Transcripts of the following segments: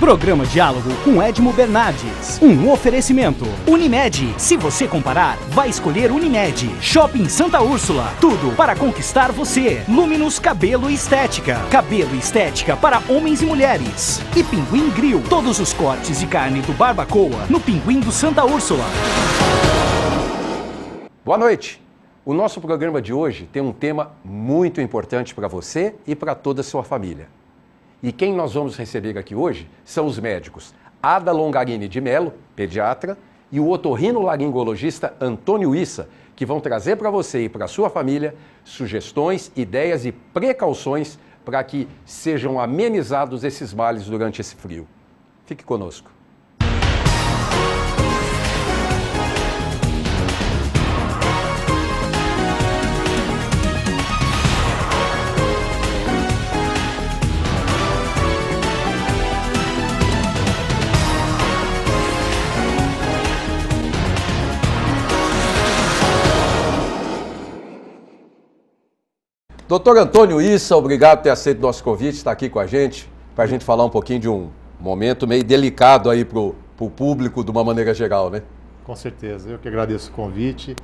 Programa Diálogo com Edmo Bernardes. Um oferecimento. Unimed. Se você comparar, vai escolher Unimed. Shopping Santa Úrsula. Tudo para conquistar você. Luminous Cabelo Estética. Cabelo estética para homens e mulheres. E Pinguim Grill. Todos os cortes de carne do Barbacoa no Pinguim do Santa Úrsula. Boa noite. O nosso programa de hoje tem um tema muito importante para você e para toda a sua família. E quem nós vamos receber aqui hoje são os médicos Ada Longarini de Melo, pediatra, e o otorrino-laringologista Antônio Issa, que vão trazer para você e para sua família sugestões, ideias e precauções para que sejam amenizados esses males durante esse frio. Fique conosco. Doutor Antônio Issa, obrigado por ter aceito nosso convite, estar tá aqui com a gente, para a gente falar um pouquinho de um momento meio delicado aí para o público, de uma maneira geral, né? Com certeza, eu que agradeço o convite.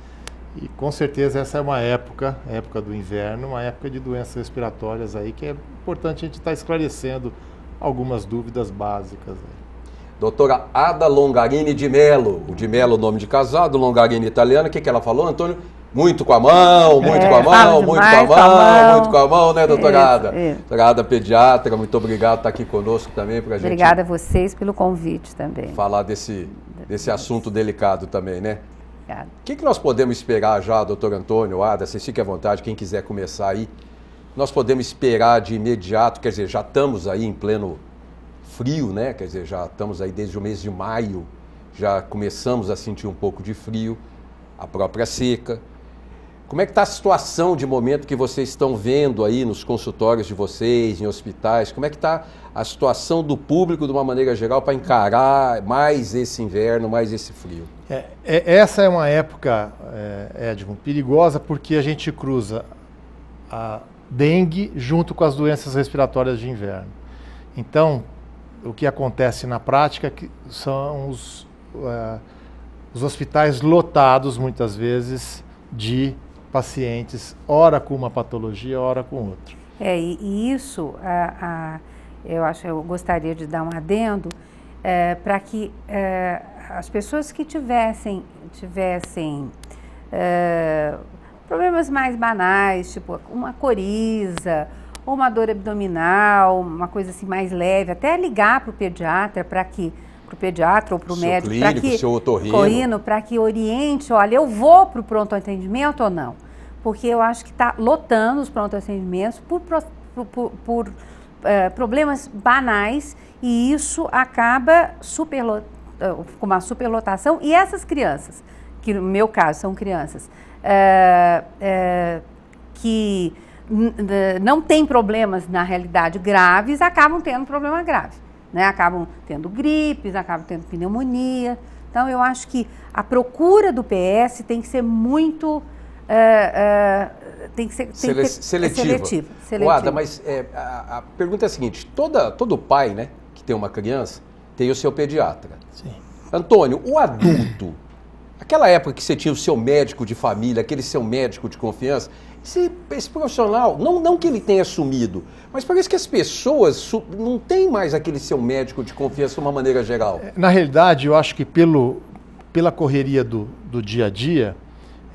E com certeza essa é uma época, época do inverno, uma época de doenças respiratórias aí, que é importante a gente estar tá esclarecendo algumas dúvidas básicas. Aí. Doutora Ada Longarini de Melo, o de Melo nome de casado, Longarini italiana, o que, que ela falou, Antônio? Muito com a mão, muito é, com a mão, muito com a mão, mão, muito com a mão, né, doutora isso, Ada? Isso. Doutora Ada, pediatra, muito obrigado por estar aqui conosco também gente. Obrigada a vocês pelo convite também. Falar desse, desse assunto delicado também, né? Obrigada. O que, que nós podemos esperar já, doutor Antônio, Ada? Vocês fiquem à vontade, quem quiser começar aí. Nós podemos esperar de imediato, quer dizer, já estamos aí em pleno frio, né? Quer dizer, já estamos aí desde o mês de maio, já começamos a sentir um pouco de frio, a própria seca como é que está a situação de momento que vocês estão vendo aí nos consultórios de vocês, em hospitais? Como é que está a situação do público de uma maneira geral para encarar mais esse inverno, mais esse frio? É, é, essa é uma época, é, Edmund, perigosa porque a gente cruza a dengue junto com as doenças respiratórias de inverno. Então, o que acontece na prática é são os, uh, os hospitais lotados muitas vezes de pacientes, ora com uma patologia, ora com outra. É, e isso a, a, eu acho eu gostaria de dar um adendo é, para que é, as pessoas que tivessem, tivessem é, problemas mais banais, tipo uma coriza, ou uma dor abdominal, uma coisa assim mais leve, até ligar para o pediatra para que para o pediatra ou para o médico, para que corrino, para que oriente, olha, eu vou para o pronto atendimento ou não? porque eu acho que está lotando os pronto atendimentos por, por, por, por eh, é, problemas banais e isso acaba eh, com uma superlotação. E essas crianças, que no meu caso são crianças, é, é, que não têm problemas na realidade graves, acabam tendo problema grave. Né? Acabam tendo gripes, acabam tendo pneumonia. Então, eu acho que a procura do PS tem que ser muito é, é, tem que ser tem Sele que ter, seletiva. É seletiva. mas é, a, a, pergunta é a seguinte: toda, todo pai né, que tem uma criança tem o seu pediatra. Sim. Antônio, o adulto, aquela época que você tinha o seu médico de família, aquele seu médico de confiança, esse, esse, profissional, não, não que ele tenha sumido, mas parece que as pessoas não têm mais aquele seu médico de confiança de uma maneira geral. Na realidade, eu acho que pelo, pela correria do, do dia a dia,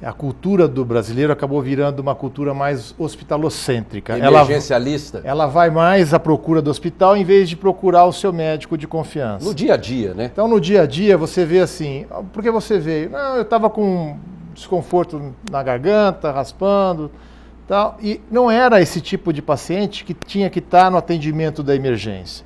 a cultura do brasileiro acabou virando uma cultura mais hospitalocêntrica. Emergencialista. Ela, ela, vai mais à procura do hospital em vez de procurar o seu médico de confiança. No dia a dia, né? Então, no dia a dia, você vê assim, porque você veio não, ah, eu estava com desconforto na garganta, raspando, tal, e não era esse tipo de paciente que tinha que estar tá no atendimento da emergência.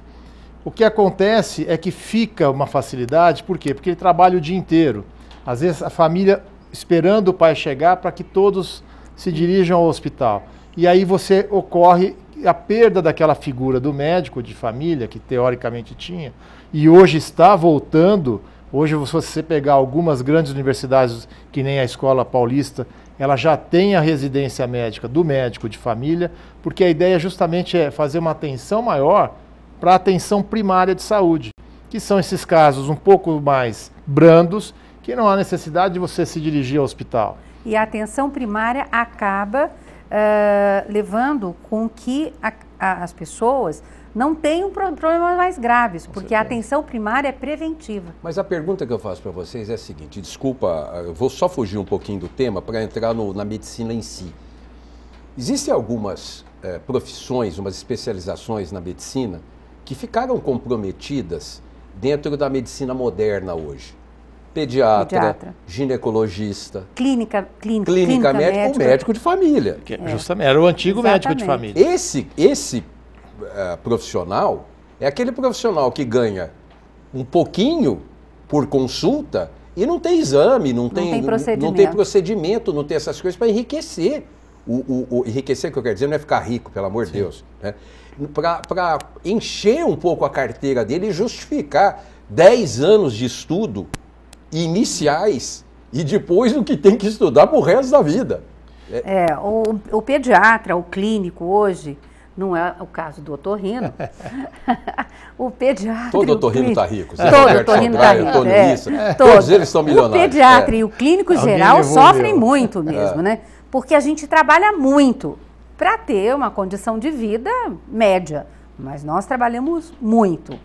O que acontece é que fica uma facilidade, por quê? Porque ele trabalha o dia inteiro. Às vezes a família esperando o pai chegar para que todos se dirijam ao hospital. E aí você ocorre a perda daquela figura do médico de família que teoricamente tinha e hoje está voltando. Hoje, se você pegar algumas grandes universidades, que nem a Escola Paulista, ela já tem a residência médica do médico de família, porque a ideia justamente é fazer uma atenção maior para a atenção primária de saúde, que são esses casos um pouco mais brandos que não há necessidade de você se dirigir ao hospital. E a atenção primária acaba uh, levando com que a, a, as pessoas não tenham problemas mais graves, porque a atenção primária é preventiva. Mas a pergunta que eu faço para vocês é a seguinte: desculpa, eu vou só fugir um pouquinho do tema para entrar no, na medicina em si. Existem algumas eh, profissões, umas especializações na medicina que ficaram comprometidas dentro da medicina moderna hoje pediatra, pediatra. ginecologista, clínica, clínica, clínica, clínica médica, médica, ou médico de família. Que, é. Justamente, era o antigo Exatamente. médico de família. Esse, esse uh, profissional é aquele profissional que ganha um pouquinho por consulta e não tem exame, não, não tem, tem procedimento. não tem procedimento, não tem essas coisas para enriquecer. O, o, o, enriquecer que eu quero dizer não é ficar rico, pelo amor de Deus, né? para encher um pouco a carteira dele e justificar 10 anos de estudo iniciais e depois o que tem que estudar para o resto da vida. É, é o, o, pediatra, o clínico hoje, não é o caso do otorrino. o pediatra. Todo otorrino está tá rico. Todo otorrino está rico. é, Lissa, é, todos, todos eles são milionários. O pediatra é. e o clínico geral sofrem muito é. mesmo, né? Porque a gente trabalha muito para ter uma condição de vida média, mas nós trabalhamos muito.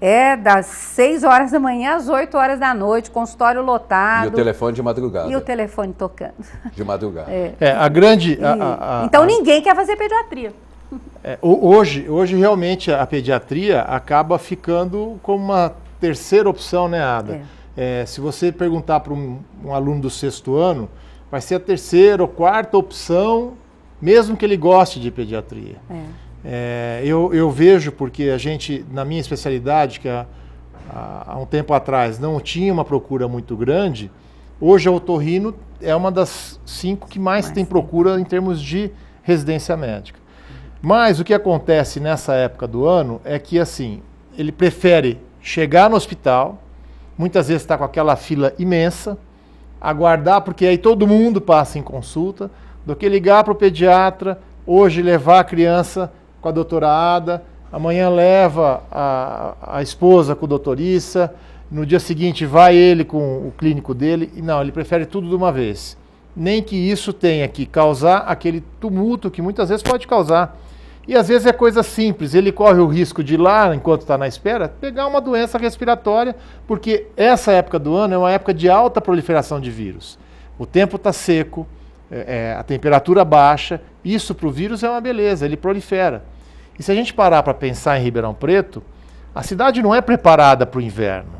É, das 6 horas da manhã às 8 horas da noite, consultório lotado. E o telefone de madrugada. E o telefone tocando. De madrugada. É, é a grande. A, a, a, então ninguém quer fazer pediatria. É, hoje, hoje, realmente, a pediatria acaba ficando como uma terceira opção, né, Ada? É. é. se você perguntar para um, um aluno do sexto ano, vai ser a terceira ou quarta opção, mesmo que ele goste de pediatria. É. É, eu, eu vejo porque a gente, na minha especialidade, que é, há, há um tempo atrás não tinha uma procura muito grande, hoje a Otorrino é uma das cinco que mais, mais tem procura em termos de residência médica. Mas o que acontece nessa época do ano é que, assim, ele prefere chegar no hospital, muitas vezes está com aquela fila imensa, aguardar, porque aí todo mundo passa em consulta, do que ligar para o pediatra, hoje levar a criança com a doutora Ada, amanhã leva a, a esposa com o doutorissa, no dia seguinte vai ele com o clínico dele, e não, ele prefere tudo de uma vez. Nem que isso tenha que causar aquele tumulto que muitas vezes pode causar. E às vezes é coisa simples, ele corre o risco de ir lá, enquanto está na espera, pegar uma doença respiratória, porque essa época do ano é uma época de alta proliferação de vírus. O tempo está seco, é, é, a temperatura baixa. Isso para o vírus é uma beleza, ele prolifera. E se a gente parar para pensar em Ribeirão Preto, a cidade não é preparada para o inverno.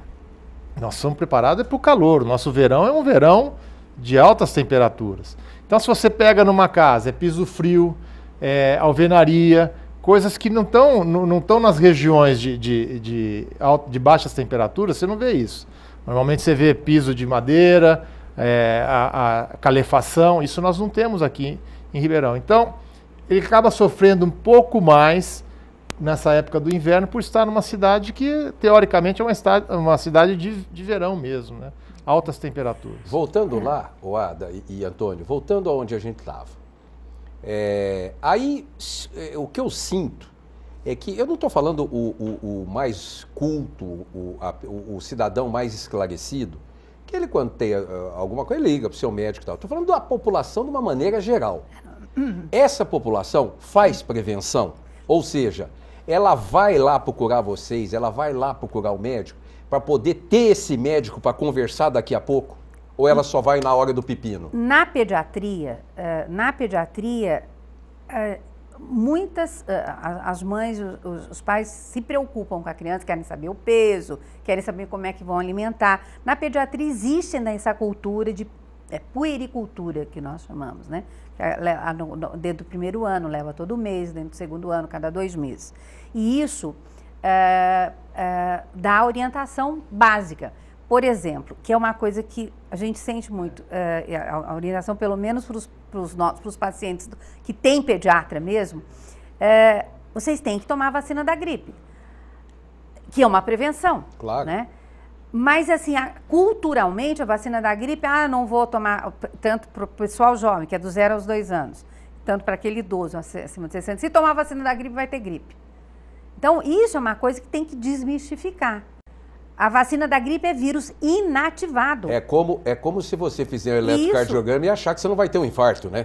Nós somos preparados é para o calor. O nosso verão é um verão de altas temperaturas. Então, se você pega numa casa, é piso frio, é alvenaria, coisas que não estão não, não nas regiões de, de, de, de baixas temperaturas, você não vê isso. Normalmente você vê piso de madeira, é, a, a, calefação, isso nós não temos aqui em Ribeirão. Então, ele acaba sofrendo um pouco mais nessa época do inverno por estar numa cidade que, teoricamente, é uma, cidade, uma cidade de, de verão mesmo, né? altas temperaturas. Voltando lá, Ada e, e Antônio, voltando aonde a gente estava. É, aí, é, o que eu sinto é que eu não estou falando o, o, o, mais culto, o, a, o cidadão mais esclarecido, que ele, quando tem ah, ah, alguma coisa, liga para o seu médico e tal. Estou falando da população de uma maneira geral. Essa população faz prevenção, ou seja, ela vai lá procurar vocês, ela vai lá procurar o médico para poder ter esse médico para conversar daqui a pouco? Ou ela só vai na hora do pepino? Na pediatria, eh, na pediatria eh, muitas eh, as mães, os pais se preocupam com a criança, querem saber o peso, querem saber como é que vão alimentar. Na pediatria existe ainda essa cultura de é, puericultura que nós chamamos, né? É, dentro do primeiro ano leva todo mês, dentro do segundo ano cada dois meses. E isso é, é, dá orientação básica. Por exemplo, que é uma coisa que a gente sente muito, é, a orientação pelo menos para os para os pacientes que têm pediatra mesmo, é, vocês têm que tomar a vacina da gripe, que é uma prevenção. Claro. Né? Mas, assim, a, culturalmente, a vacina da gripe, ah, não vou tomar, tanto para o pessoal jovem, que é do zero aos dois anos, tanto para aquele idoso acima de 60, se tomar a vacina da gripe, vai ter gripe. Então, isso é uma coisa que tem que desmistificar. A vacina da gripe é vírus inativado. É como, é como se você fizer um eletrocardiograma Isso. e achar que você não vai ter um infarto, né?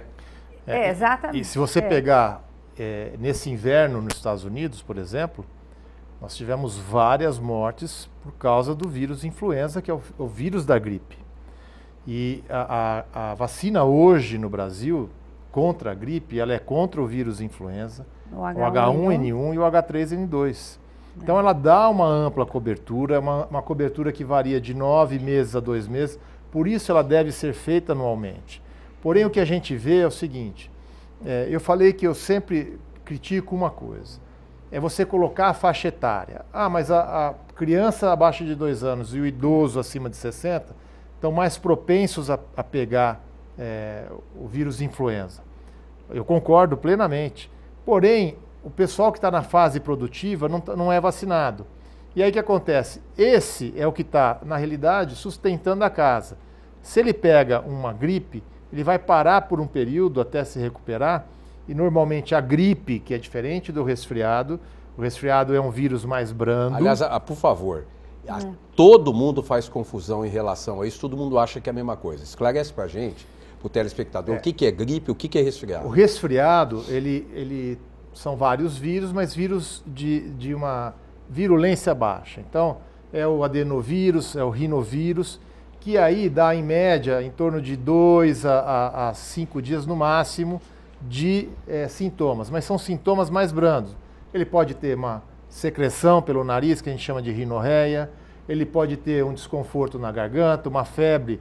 É, é exatamente. E se você é. pegar é, nesse inverno nos Estados Unidos, por exemplo, nós tivemos várias mortes por causa do vírus influenza, que é o, o vírus da gripe. E a, a, a, vacina hoje no Brasil contra a gripe, ela é contra o vírus influenza, o H1N1 1 1 e o H3N2. Então ela dá uma ampla cobertura, uma, uma cobertura que varia de nove meses a dois meses, por isso ela deve ser feita anualmente. Porém, o que a gente vê é o seguinte: é, eu falei que eu sempre critico uma coisa, é você colocar a faixa etária. Ah, mas a, a criança abaixo de dois anos e o idoso acima de 60 estão mais propensos a, a pegar é, o vírus influenza. Eu concordo plenamente. Porém, o pessoal que está na fase produtiva não, tá, não é vacinado. E aí o que acontece? Esse é o que está, na realidade, sustentando a casa. Se ele pega uma gripe, ele vai parar por um período até se recuperar, e normalmente a gripe, que é diferente do resfriado, o resfriado é um vírus mais brando. Aliás, a, ah, a, por favor, a, é. todo mundo faz confusão em relação a isso, todo mundo acha que é a mesma coisa. Esclarece para a gente, para o telespectador, é. o que, que é gripe, o que, que é resfriado. O resfriado, ele, ele são vários vírus, mas vírus de, de uma virulência baixa. Então, é o adenovírus, é o rinovírus, que aí dá em média em torno de 2 a, a, cinco dias no máximo de é, sintomas, mas são sintomas mais brandos. Ele pode ter uma secreção pelo nariz, que a gente chama de rinorreia, ele pode ter um desconforto na garganta, uma febre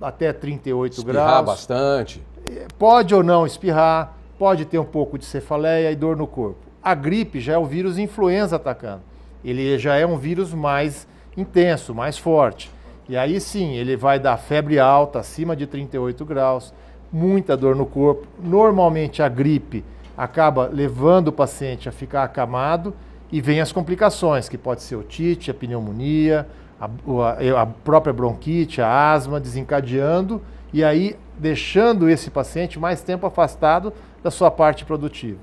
até 38 espirrar graus. Espirrar bastante. É, pode ou não espirrar pode ter um pouco de cefaleia e dor no corpo. A gripe já é o vírus influenza atacando. Ele já é um vírus mais intenso, mais forte. E aí sim, ele vai dar febre alta, acima de 38 graus, muita dor no corpo. Normalmente a gripe acaba levando o paciente a ficar acamado e vem as complicações, que pode ser otite, a pneumonia, a, a, a própria bronquite, a asma, desencadeando e aí deixando esse paciente mais tempo afastado da sua parte produtiva.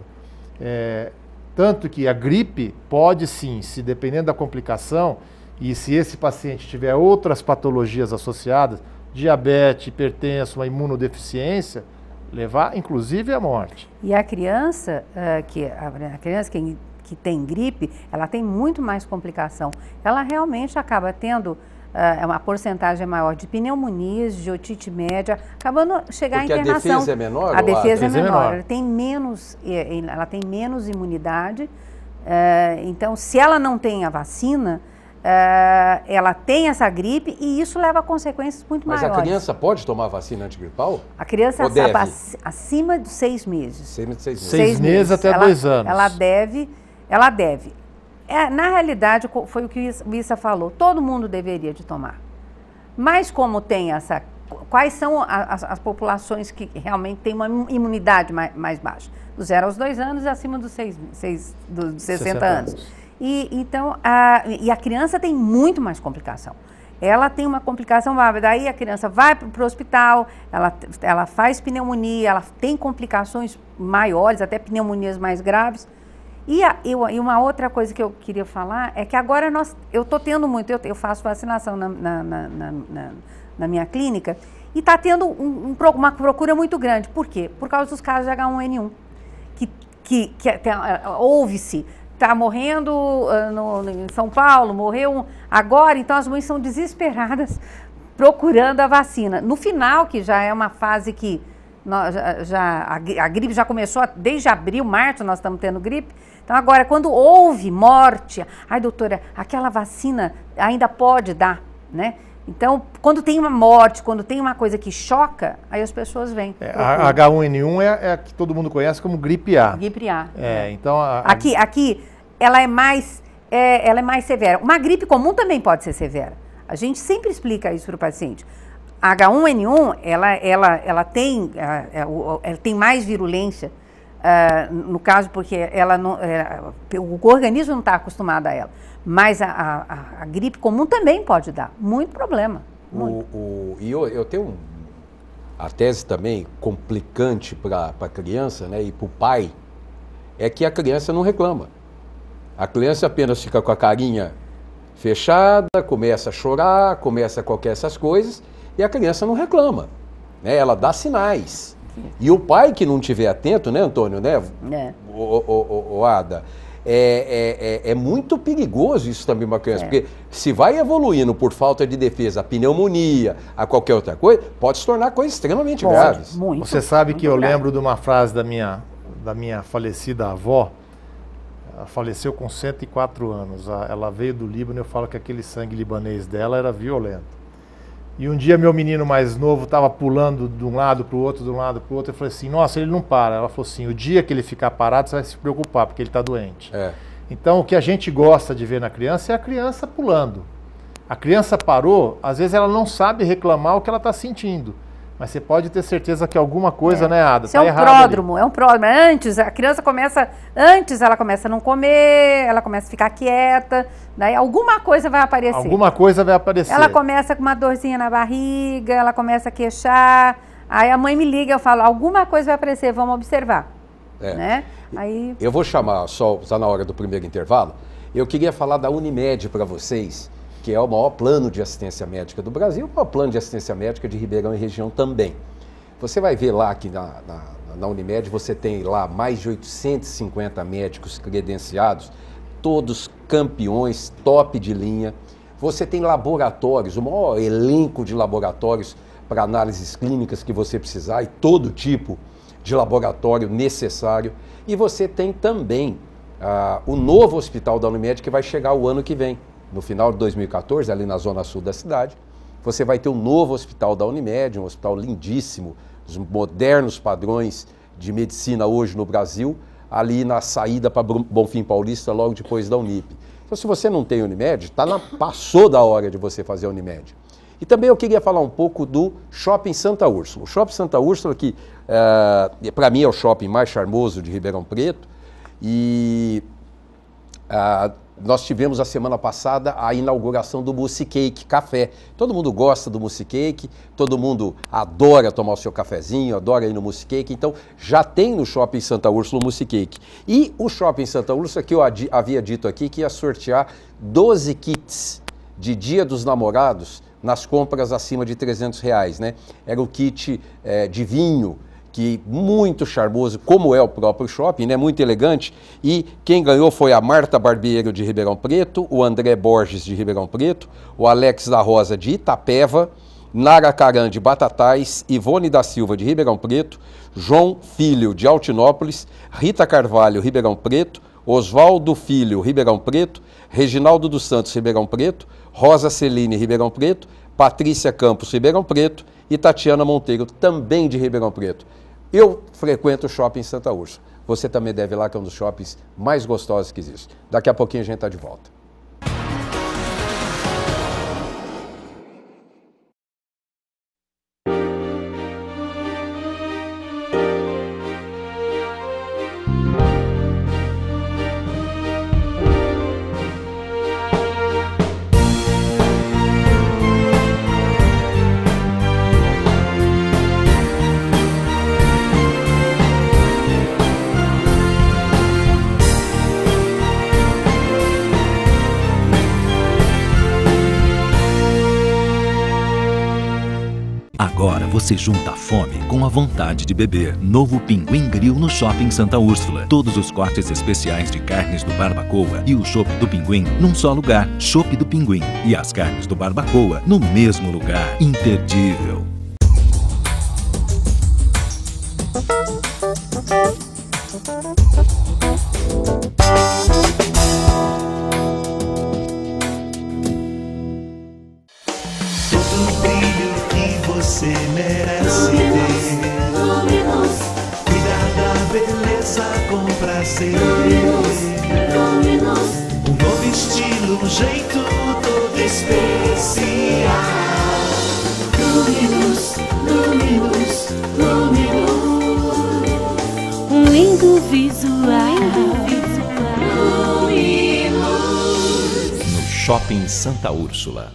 É, tanto que a gripe pode sim, se dependendo da complicação e se esse paciente tiver outras patologias associadas, diabetes, hipertensão, uma imunodeficiência, levar inclusive à morte. E a criança, uh, que, a criança que, que tem gripe, ela tem muito mais complicação. Ela realmente acaba tendo ah, é a porcentagem é maior de pneumonias, de otite média, acabando chegar Porque à internação. É a defesa é menor? A defesa é, é menor, menor. Ela, tem menos, ela tem menos imunidade, eh, então se ela não tem a vacina, eh, ela tem essa gripe e isso leva a consequências muito Mas maiores. Mas a criança pode tomar vacina antigripal? A criança acima de seis meses. Acima de seis meses. Seis, seis meses, meses até ela, dois anos. Ela deve, ela deve. É, na realidade, foi o que o Issa falou, todo mundo deveria de tomar. Mas como tem essa... Quais são as, as populações que realmente têm uma imunidade mais, mais baixa? Do zero aos dois anos e acima dos, seis, seis, dos 60, 60 anos. anos. E, então, a, e a criança tem muito mais complicação ela tem uma complicação válida. Daí a criança vai para o hospital, ela, ela faz pneumonia, ela tem complicações maiores, até pneumonias mais graves. E, a, e, uma outra coisa que eu queria falar é que agora nós, eu estou tendo muito, eu, eu faço vacinação na, na, na, na, na minha clínica e está tendo um, um, uma procura muito grande. Por quê? Por causa dos casos de H1N1, que, que, que houve-se é, está morrendo uh, no, em São Paulo, morreu um, agora, então as mães são desesperadas procurando a vacina. No final, que já é uma fase que nós, já, a gripe já começou desde abril, março, nós estamos tendo gripe. Então, agora, quando houve morte, ai, doutora, aquela vacina ainda pode dar, né? Então, quando tem uma morte, quando tem uma coisa que choca, aí as pessoas vêm. É, a H1N1 é, é, a que todo mundo conhece como gripe A. Gripe A. É, é, então... A, a... Aqui, aqui, ela é mais... É, ela é mais severa. Uma gripe comum também pode ser severa. A gente sempre explica isso para o paciente. A H1N1, ela, ela, ela, tem, ah, é, ela tem mais virulência, ah, no caso, porque ela não, é, o organismo não está acostumado a ela. Mas a, a, a, gripe comum também pode dar, muito problema. Muito. O, o, e eu, eu tenho a tese também complicante para a criança né, e para o pai, é que a criança não reclama. A criança apenas fica com a carinha fechada, começa a chorar, começa a qualquer essas coisas, e a criança não reclama. Né? Ela dá sinais. E o pai que não tiver atento, né, Antônio, né? É. O, o, o, o Ada, é, é, é, é, muito perigoso isso também uma criança, é. porque se vai evoluindo por falta de defesa, a pneumonia, a qualquer outra coisa, pode se tornar coisas extremamente pode, graves. Muito, Você sabe que eu grave. lembro de uma frase da minha, da minha falecida avó, ela faleceu com 104 anos, ela veio do Líbano, eu falo que aquele sangue libanês dela era violento. E um dia meu menino mais novo estava pulando de um lado para o outro, de um lado para o outro. Eu falei assim, nossa, ele não para. Ela falou assim, o dia que ele ficar parado, você vai se preocupar, porque ele está doente. É. Então, o que a gente gosta de ver na criança é a criança pulando. A criança parou, às vezes ela não sabe reclamar o que ela está sentindo. Mas você pode ter certeza que alguma coisa, é. né, Ada? Isso tá é um pródromo, ali. é um pródromo. É antes, a criança começa, antes ela começa a não comer, ela começa a ficar quieta, daí alguma coisa vai aparecer. Alguma coisa vai aparecer. Ela começa com uma dorzinha na barriga, ela começa a queixar. Aí a mãe me liga, eu falo, alguma coisa vai aparecer, vamos observar. É. Né? Aí... Eu vou chamar, só já tá na hora do primeiro intervalo. Eu queria falar da Unimed para vocês que é o maior plano de assistência médica do Brasil, o maior plano de assistência médica de Ribeirão e região também. Você vai ver lá que na, na, na Unimed você tem lá mais de 850 médicos credenciados, todos campeões, top de linha. Você tem laboratórios, o maior elenco de laboratórios para análises clínicas que você precisar e todo tipo de laboratório necessário. E você tem também ah, o novo hospital da Unimed que vai chegar o ano que vem no final de 2014, ali na zona sul da cidade, você vai ter um novo hospital da Unimed, um hospital lindíssimo, os modernos padrões de medicina hoje no Brasil, ali na saída para Bonfim Paulista, logo depois da Unip. Então, se você não tem Unimed, tá na, passou da hora de você fazer a Unimed. E também eu queria falar um pouco do Shopping Santa Úrsula. O Shopping Santa Úrsula, que uh, eh, para mim é o shopping mais charmoso de Ribeirão Preto, e uh, nós tivemos a semana passada a inauguração do Mousse Cake Café. Todo mundo gosta do Mousse Cake, todo mundo adora tomar o seu cafezinho, adora ir no Mousse Cake. Então, já tem no Shopping Santa Úrsula o Mousse Cake. E o Shopping Santa Úrsula, que eu havia dito aqui, que ia sortear 12 kits de Dia dos Namorados nas compras acima de 300 reais, né? Era o kit é, de vinho, que muito charmoso, como é o próprio shopping, né? muito elegante. E quem ganhou foi a Marta Barbeiro de Ribeirão Preto, o André Borges de Ribeirão Preto, o Alex da Rosa de Itapeva, Nara Caran de Batatais, Ivone da Silva de Ribeirão Preto, João Filho de Altinópolis, Rita Carvalho Ribeirão Preto, Oswaldo Filho Ribeirão Preto, Reginaldo dos Santos Ribeirão Preto, Rosa Celine Ribeirão Preto, Patrícia Campos Ribeirão Preto e Tatiana Monteiro também de Ribeirão Preto. Eu frequento o shopping Santa Ursa. Você também deve ir lá, que é um dos shoppings mais gostosos que existe. Daqui a pouquinho a gente está de volta. Se junta a fome com a vontade de beber. Novo Pinguim Grill no Shopping Santa Úrsula. Todos os cortes especiais de carnes do Barbacoa e o chopp do Pinguim num só lugar. Chopp do Pinguim e as carnes do Barbacoa no mesmo lugar. Imperdível. Santa Úrsula.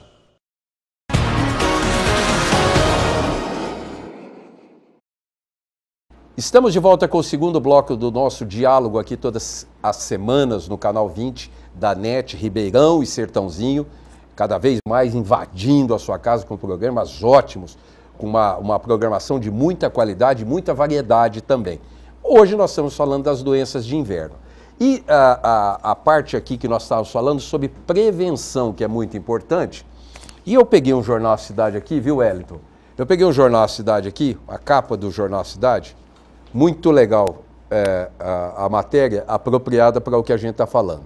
Estamos de volta com o segundo bloco do nosso diálogo aqui todas as semanas no canal 20 da NET Ribeirão e Sertãozinho, cada vez mais invadindo a sua casa com programas ótimos, com uma, uma programação de muita qualidade, muita variedade também. Hoje nós estamos falando das doenças de inverno. E a, a, a parte aqui que nós estávamos falando sobre prevenção, que é muito importante. E eu peguei um jornal Cidade aqui, viu, Wellington? Eu peguei um jornal Cidade aqui, a capa do jornal Cidade, muito legal é, a, a matéria apropriada para o que a gente está falando.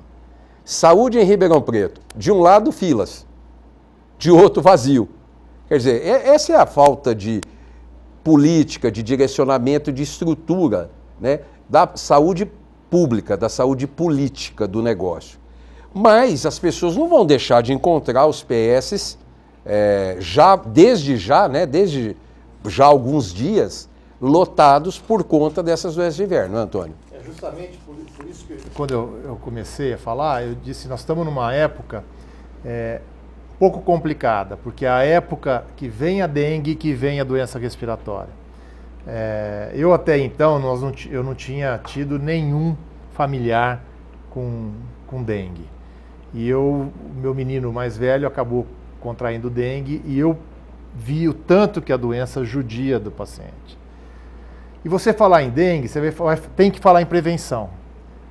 Saúde em Ribeirão Preto. De um lado, filas. De outro, vazio. Quer dizer, essa é a falta de política, de direcionamento, de estrutura né, da saúde pública, da saúde política do negócio. Mas as pessoas não vão deixar de encontrar os PS é, já desde já, né, desde já alguns dias, lotados por conta dessas doenças de inverno, né, Antônio? É justamente por, por isso que quando eu, eu, comecei a falar, eu disse nós estamos numa época é, pouco complicada, porque é a época que vem a dengue, que vem a doença respiratória é, eu até então nós não, eu não tinha tido nenhum familiar com, com dengue. E eu, meu menino mais velho acabou contraindo dengue e eu vi o tanto que a doença judia do paciente. E você falar em dengue, você tem que falar em prevenção.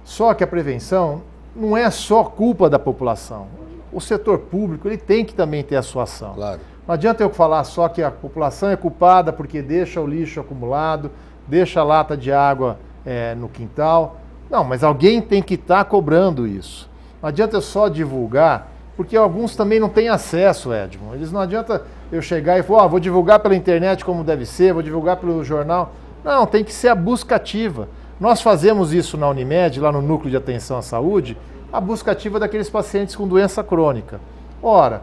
Só que a prevenção não é só culpa da população. O setor público ele tem que também ter a sua ação. Claro. Não adianta eu falar só que a população é culpada porque deixa o lixo acumulado, deixa a lata de água é, no quintal. Não, mas alguém tem que estar tá cobrando isso. Não adianta eu só divulgar, porque alguns também não têm acesso, Edmond. Eles não adianta eu chegar e falar, oh, vou divulgar pela internet como deve ser, vou divulgar pelo jornal. Não, tem que ser a busca ativa. Nós fazemos isso na Unimed, lá no Núcleo de Atenção à Saúde, a busca ativa daqueles pacientes com doença crônica. Ora,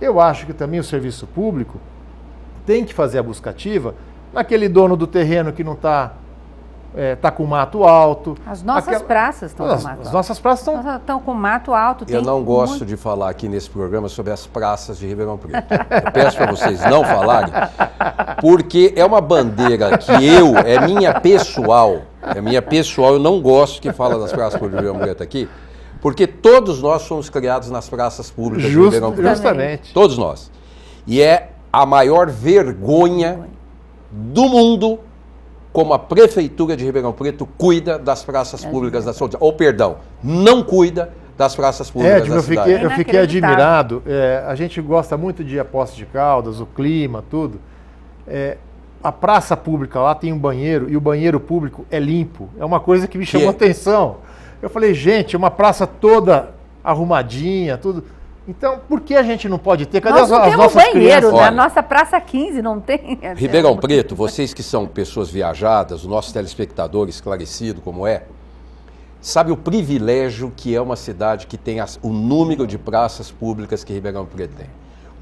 eu acho que também o serviço público tem que fazer a buscativa naquele dono do terreno que não está é, tá com mato alto. As nossas Aquela... praças estão com mato As nossas praças estão com mato alto. Eu não gosto muito... de falar aqui nesse programa sobre as praças de Ribeirão Preto. Eu peço para vocês não falarem, porque é uma bandeira que eu, é minha pessoal, é minha pessoal, eu não gosto que fala das praças de Ribeirão Preto aqui. Porque todos nós somos criados nas praças públicas Just, de Ribeirão Preto. Justamente. Todos nós. E é a maior vergonha do mundo como a prefeitura de Ribeirão Preto cuida das praças é públicas da cidade. Ou perdão, não cuida das praças é, públicas da eu Fiquei, eu fiquei admirado. É, a gente gosta muito de aposta de Caldas, o clima, tudo. É, a praça pública lá tem um banheiro e o banheiro público é limpo. É uma coisa que me chamou que... É atenção. Eu falei, gente, uma praça toda arrumadinha, tudo. Então, por que a gente não pode ter? Cadê Nós não as, as temos banheiro, né? crianças? Olha, na nossa Praça 15 não tem. É Ribeirão Preto, vocês que são pessoas viajadas, o nosso telespectador esclarecido como é, sabe o privilégio que é uma cidade que tem as, o número de praças públicas que Ribeirão Preto tem.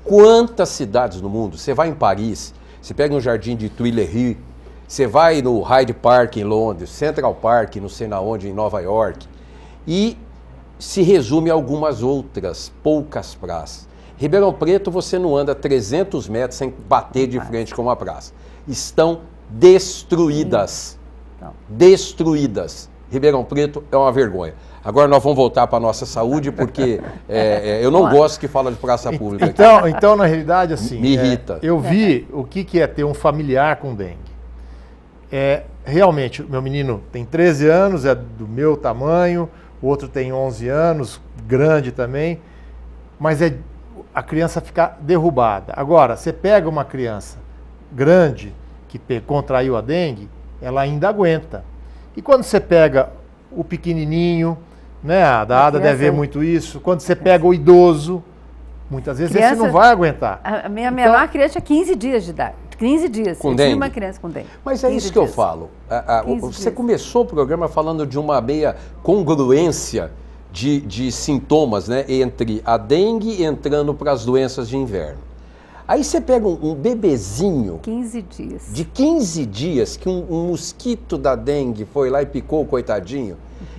Quantas cidades no mundo? Você vai em Paris, você pega um jardim de Tuileries, você vai no Hyde Park em Londres, Central Park, não sei na onde, em Nova York, e se resume a algumas outras poucas praças. Ribeirão Preto você não anda 300 metros sem bater de frente com uma praça. Estão destruídas. Então. Destruídas. Ribeirão Preto é uma vergonha. Agora nós vamos voltar para a nossa saúde, porque é, é, eu não gosto que fala de praça pública. Então, aqui. então na realidade, assim. Me irrita. É, eu vi o que, que é ter um familiar com dengue. É, realmente, meu menino tem 13 anos, é do meu tamanho, o outro tem 11 anos, grande também, mas é a criança ficar derrubada. Agora, você pega uma criança grande que contraiu a dengue, ela ainda aguenta. E quando você pega o pequenininho, né, a da Ada deve ver é muito isso, quando você pega o idoso, muitas vezes criança, esse não vai aguentar. A minha então, menor criança é 15 dias de idade. 15 dias. Com eu dengue. uma criança com dengue. Mas é isso que dias. eu falo. A, é, a, é, você dias. começou o programa falando de uma meia congruência de, de sintomas, né? Entre a dengue entrando para as doenças de inverno. Aí você pega um, um bebezinho. 15 dias. De 15 dias que um, um mosquito da dengue foi lá e picou, coitadinho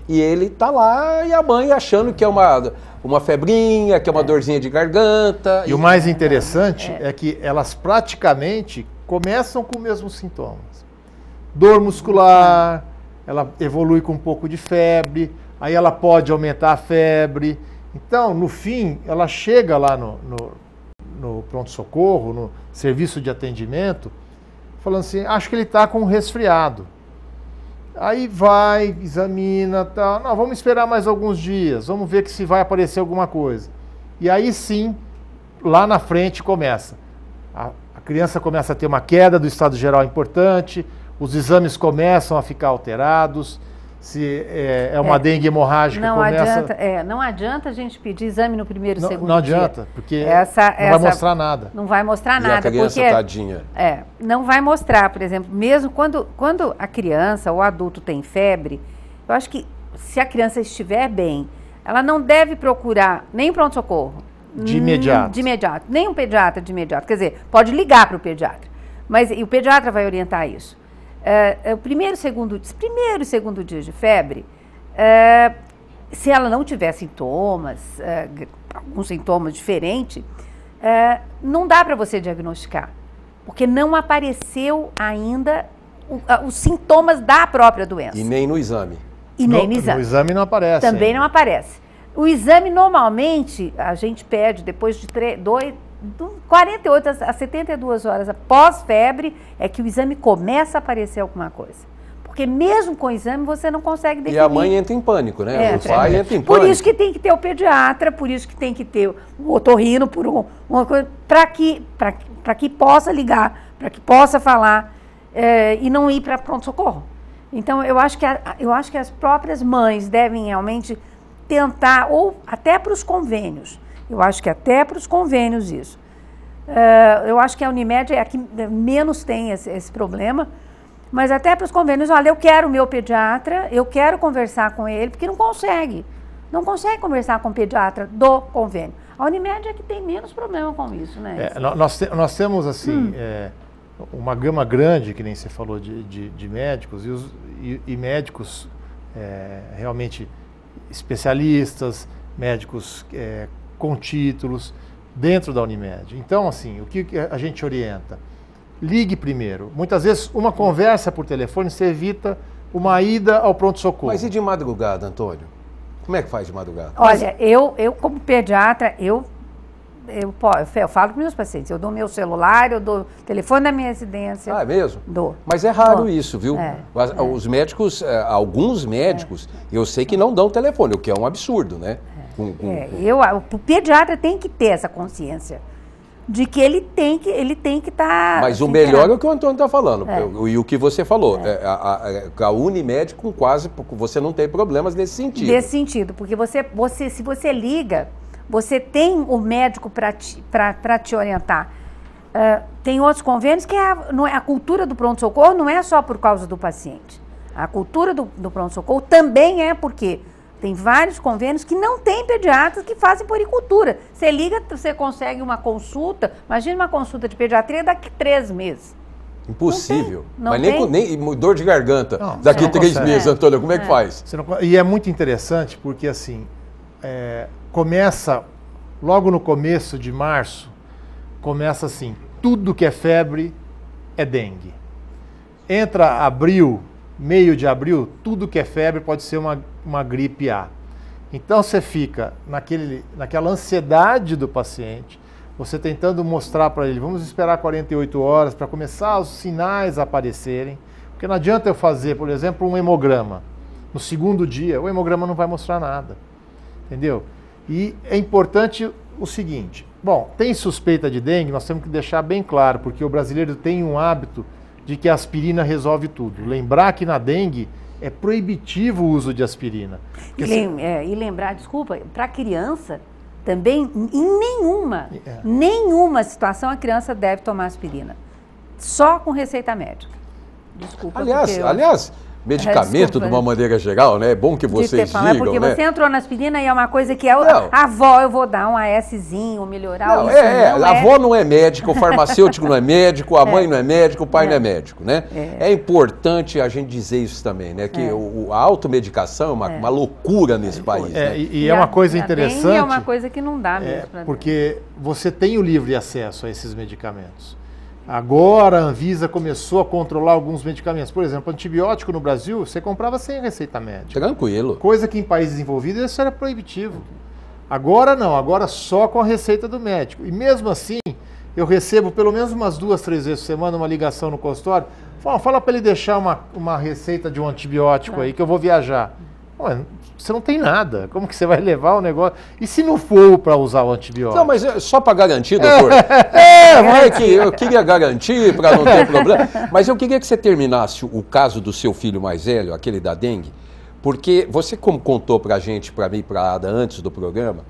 e ele tá lá e a mãe achando que é uma, uma febrinha, que é uma é. dorzinha de garganta. E, e... o mais interessante é. é que elas praticamente começam com os mesmos sintomas. Dor muscular, ela evolui com um pouco de febre, aí ela pode aumentar a febre. Então, no fim, ela chega lá no, no, no pronto-socorro, no serviço de atendimento, falando assim: acho que ele está com um resfriado. Aí vai, examina, tá. Não, vamos esperar mais alguns dias, vamos ver que se vai aparecer alguma coisa. E aí sim, lá na frente começa. A, a criança começa a ter uma queda do estado geral importante, os exames começam a ficar alterados, se é, é uma é, dengue hemorrágica não começa... adianta é, não adianta a gente pedir exame no primeiro não, segundo não adianta dia. porque essa, não essa, vai mostrar nada não vai mostrar e nada a criança porque, tadinha é não vai mostrar por exemplo mesmo quando quando a criança ou adulto tem febre eu acho que se a criança estiver bem ela não deve procurar nem pronto socorro de imediato de imediato nem um pediatra de imediato quer dizer pode ligar para o pediatra mas o pediatra vai orientar isso é, é, o primeiro, segundo, primeiro e segundo dias de febre, é, se ela não tiver sintomas, uh, algum sintoma diferente, não dá para você diagnosticar, porque não apareceu ainda os sintomas da própria doença. E nem no exame. E nem no, exame. No exame não aparece. Também não aparece. O exame, normalmente, a gente pede depois de dois, 48 a 72 horas após febre é que o exame começa a aparecer alguma coisa. Porque mesmo com o exame você não consegue definir. E a mãe entra em pânico, né? É, o pai é. entra em por pânico. Por isso que tem que ter o pediatra, por isso que tem que ter o otorrino, por um, uma coisa, para que, para que possa ligar, para que possa falar é, e não ir para pronto-socorro. Então, eu acho, que a, eu acho que as próprias mães devem realmente tentar, ou até para os convênios, eu acho que até para os convênios isso. Uh, eu acho que a Unimed é a que menos tem esse, esse problema, mas até para os convênios, olha, eu quero o meu pediatra, eu quero conversar com ele, porque não consegue. Não consegue conversar com o pediatra do convênio. A Unimed é que tem menos problema com isso, né? É, nós, te, nós temos, assim, hum. é, uma gama grande, que nem você falou, de, de, de médicos, e, os, e, e médicos é, realmente especialistas, médicos é, com títulos dentro da Unimed. Então, assim, o que a gente orienta? Ligue primeiro. Muitas vezes, uma conversa por telefone você evita uma ida ao pronto-socorro. Mas e de madrugada, Antônio? Como é que faz de madrugada? Olha, eu, eu como pediatra, eu, eu, eu falo com meus pacientes. Eu dou meu celular, eu dou telefone da minha residência. Ah, é mesmo? Dou. Mas é raro dou. isso, viu? É, é. Os é. médicos, eh, alguns médicos, é. eu sei que não dão telefone, o que é um absurdo, né? É. Com, com, é, eu, o pediatra tem que ter essa consciência de que ele tem que ele tem que estar. Tá Mas o melhor é o que o Antônio está falando é. e o que você falou. É. é a, a, é, a, Unimed com quase você não tem problemas nesse sentido. Nesse sentido, porque você, você se você liga, você tem o médico para te, te orientar. Uh, tem outros convênios que é a, não é, a cultura do pronto-socorro não é só por causa do paciente. A cultura do, do pronto-socorro também é porque tem vários convênios que não tem pediatras que fazem poricultura. Você liga, você consegue uma consulta. Imagina uma consulta de pediatria daqui três meses. Impossível. Não tem, não Mas nem, nem, dor de garganta. Não, daqui três consegue. meses, Antônio, como é, é que faz? e é muito interessante porque, assim, é, começa logo no começo de março, começa assim, tudo que é febre é dengue. Entra abril, meio de abril, tudo que é febre pode ser uma, uma gripe A. Então você fica naquele, naquela ansiedade do paciente, você tentando mostrar para ele, vamos esperar 48 horas para começar os sinais a aparecerem, porque não adianta eu fazer, por exemplo, um hemograma. No segundo dia, o hemograma não vai mostrar nada. Entendeu? E é importante o seguinte: bom, tem suspeita de dengue, nós temos que deixar bem claro, porque o brasileiro tem um hábito de que a aspirina resolve tudo. Lembrar que na dengue é proibitivo o uso de aspirina. E, lem se... é, e lembrar, desculpa, para criança também, em nenhuma, é. nenhuma situação a criança deve tomar aspirina. Só com receita médica. Desculpa. Aliás, eu... aliás medicamento Desculpa, de uma maneira geral, né? É bom que vocês falar, digam, porque né? você entrou na aspirina e é uma coisa que é o, não. a avó, eu vou dar um ASzinho, melhorar. Não, é, é, não é, a avó não é médica, o farmacêutico não é médico, a é. mãe não é médica, o pai não, não é, é médico, né? É. é. importante a gente dizer isso também, né? Que o, a automedicação é uma, uma loucura nesse país. Né? E, e, é uma coisa interessante. é uma coisa que não dá mesmo. porque você tem o livre acesso a esses medicamentos. Agora a Anvisa começou a controlar alguns medicamentos. Por exemplo, antibiótico no Brasil, você comprava sem receita médica. Tranquilo. Coisa que em países desenvolvidos isso era proibitivo. Agora não, agora só com a receita do médico. E mesmo assim, eu recebo pelo menos umas duas, três vezes por semana uma ligação no consultório. Fala, fala para ele deixar uma, uma receita de um antibiótico tá. aí que eu vou viajar. Ué, você não tem nada. Como que você vai levar o negócio? E se não for para usar o antibiótico? Não, mas é só para garantir, doutor. É. é, vai que eu queria garantir para não ter problema. Mas eu queria que você terminasse o caso do seu filho mais velho, aquele da dengue, porque você como contou para a gente, para mim, para a Ada antes do programa,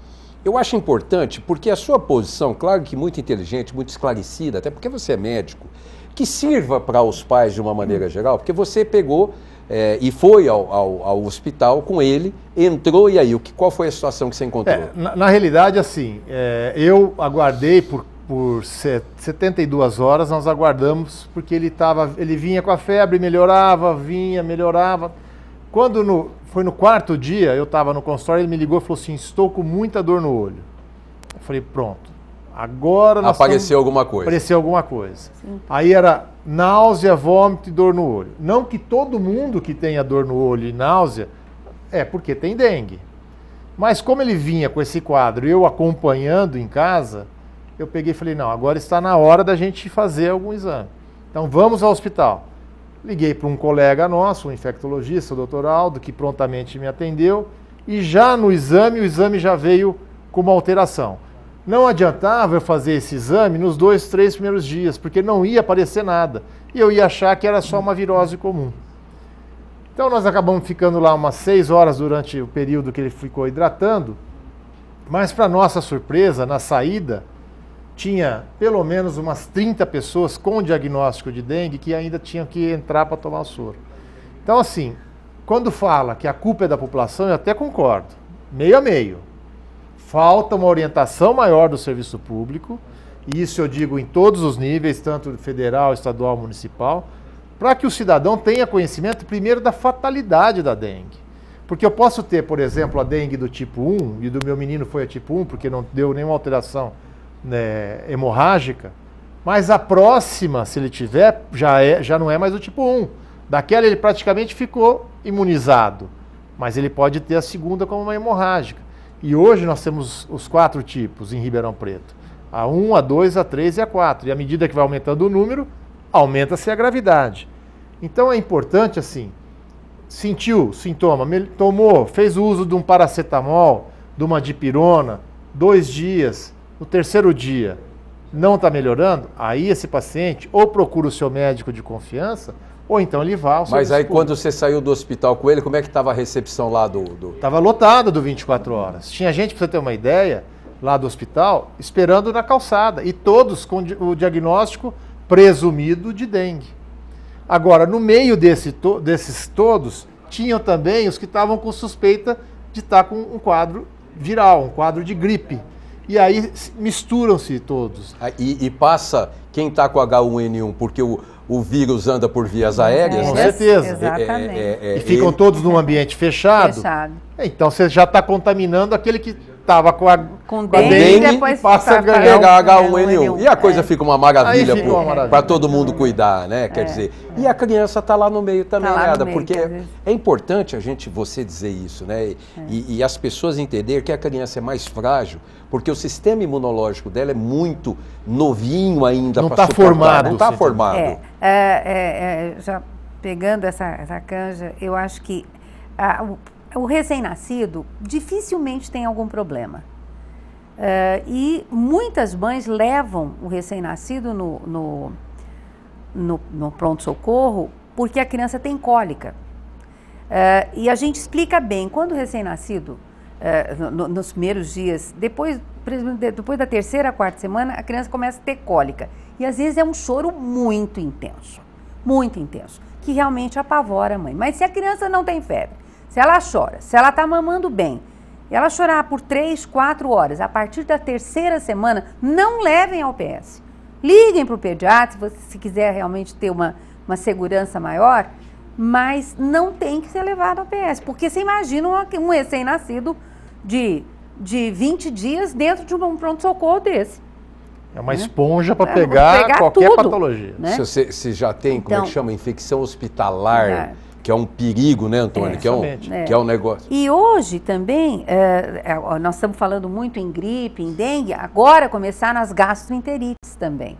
eu acho importante porque a sua posição, claro que muito inteligente, muito esclarecida, até porque você é médico, que sirva para os pais de uma maneira geral, porque você pegou é, e foi ao, ao, ao, hospital com ele, entrou e aí, o que, qual foi a situação que você é, encontrou? É, na, na, realidade, assim, é, eu aguardei por, por 72 horas, nós aguardamos porque ele, tava, ele vinha com a febre, melhorava, vinha, melhorava. Quando no, foi no quarto dia, eu estava no consultório, ele me ligou e falou assim, estou com muita dor no olho. Eu falei, pronto, agora... Apareceu estamos... alguma coisa. Apareceu alguma coisa. Sim. Aí era náusea, vômito e dor no olho. Não que todo mundo que tenha dor no olho e náusea é porque tem dengue. Mas como ele vinha com esse quadro, eu acompanhando em casa, eu peguei e falei: "Não, agora está na hora da gente fazer algum exame. Então vamos ao hospital". Liguei para um colega nosso, um infectologista, o doutor Aldo, que prontamente me atendeu, e já no exame, o exame já veio com uma alteração. Não adiantava eu fazer esse exame nos dois, três primeiros dias, porque não ia aparecer nada. E eu ia achar que era só uma virose comum. Então nós acabamos ficando lá umas seis horas durante o período que ele ficou hidratando. Mas para nossa surpresa, na saída, tinha pelo menos umas 30 pessoas com diagnóstico de dengue que ainda tinham que entrar para tomar o soro. Então assim, quando fala que a culpa é da população, eu até concordo, meio a meio falta uma orientação maior do serviço público, e isso eu digo em todos os níveis, tanto federal, estadual, municipal, para que o cidadão tenha conhecimento, primeiro, da fatalidade da dengue. Porque eu posso ter, por exemplo, a dengue do tipo 1, e do meu menino foi a tipo 1, porque não deu nenhuma alteração né, hemorrágica, mas a próxima, se ele tiver, já, é, já não é mais o tipo 1. Daquela ele praticamente ficou imunizado, mas ele pode ter a segunda como uma hemorrágica. E hoje nós temos os quatro tipos em Ribeirão Preto: a 1, a 2, a 3 e a 4. E à medida que vai aumentando o número, aumenta-se a gravidade. Então é importante assim, sentiu sintoma, tomou, fez uso de um paracetamol, de uma dipirona, dois dias, no terceiro dia não está melhorando, aí esse paciente ou procura o seu médico de confiança ou então ele vá ao Mas aí público. quando você saiu do hospital com ele, como é que estava a recepção lá do... Estava do... lotada do 24 Horas. Tinha gente, para você ter uma ideia, lá do hospital, esperando na calçada. E todos com o diagnóstico presumido de dengue. Agora, no meio desse to desses todos, tinham também os que estavam com suspeita de estar tá com um quadro viral, um quadro de gripe. E aí misturam-se todos. Ah, e, e, passa quem está com H1N1, porque o, o vírus anda por vias é, aéreas, né? Com certeza. É, é, Exatamente. É, é, e ficam ele... todos num ambiente fechado. Fechado. Então você já está contaminando aquele que estava com a, com, com a dengue, dengue passa a pegar H1N1. E a coisa é. fica uma maravilha para todo mundo cuidar, né? É. Quer dizer, e a criança está lá no meio tá também, tá nada, meio, porque é, é importante a gente, você dizer isso, né? E, é. e, as pessoas entender que a criança é mais frágil, porque o sistema imunológico dela é muito novinho ainda para tá né? Formado, não está formado. É, é, já pegando essa, essa canja, eu acho que... A, o, o recém-nascido dificilmente tem algum problema. Uh, e muitas mães levam o recém-nascido no, no, no, no pronto-socorro porque a criança tem cólica. Uh, e a gente explica bem, quando o recém-nascido, uh, no, nos primeiros dias, depois, depois da terceira, quarta semana, a criança começa a ter cólica. E às vezes é um choro muito intenso, muito intenso, que realmente apavora a mãe. Mas se a criança não tem febre, se ela chora, se ela está mamando bem, e ela chorar por 3, 4 horas, a partir da terceira semana, não levem ao PS. Liguem para o pediatra se, você, se quiser realmente ter uma, uma segurança maior, mas não tem que ser levado ao PS. Porque você imagina um, um recém-nascido de, de 20 dias dentro de um pronto-socorro desse. É uma né? esponja para é, pegar, pegar, qualquer tudo, patologia. Né? Se, você, se já tem, então, como é que então, chama? Infecção hospitalar que é um perigo, né, Antônio? É, que, é um, é. que é um negócio. E hoje também, eh, eh, nós estamos falando muito em gripe, em dengue, agora começar nas gastroenterites também.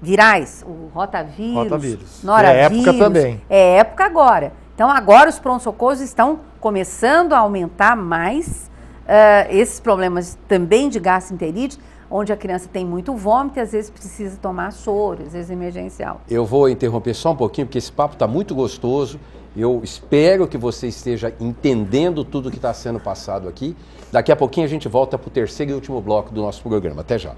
Virais, o rotavírus, rotavírus. É noravírus. É época também. É época agora. Então agora os pronto-socorros estão começando a aumentar mais uh, esses problemas também de gastroenterite, onde a criança tem muito vômito e às vezes precisa tomar soro, às vezes emergencial. Eu vou interromper só um pouquinho, porque esse papo está muito gostoso. Eu espero que você esteja entendendo tudo que está sendo passado aqui. Daqui a pouquinho a gente volta para o terceiro e último bloco do nosso programa. Até já.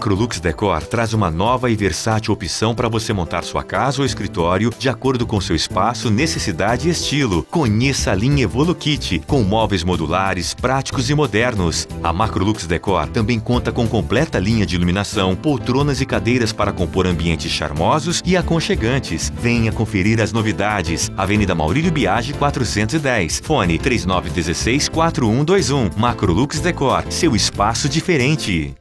Macrolux Decor traz uma nova e versátil opção para você montar sua casa ou escritório de acordo com seu espaço, necessidade e estilo. Conheça a linha EvoluKit, com móveis modulares, práticos e modernos. A Macrolux Decor também conta com completa linha de iluminação, poltronas e cadeiras para compor ambientes charmosos e aconchegantes. Venha conferir as novidades. Avenida Maurílio Biagi 410. Fone 3916 4121. Macrolux Decor, seu espaço diferente.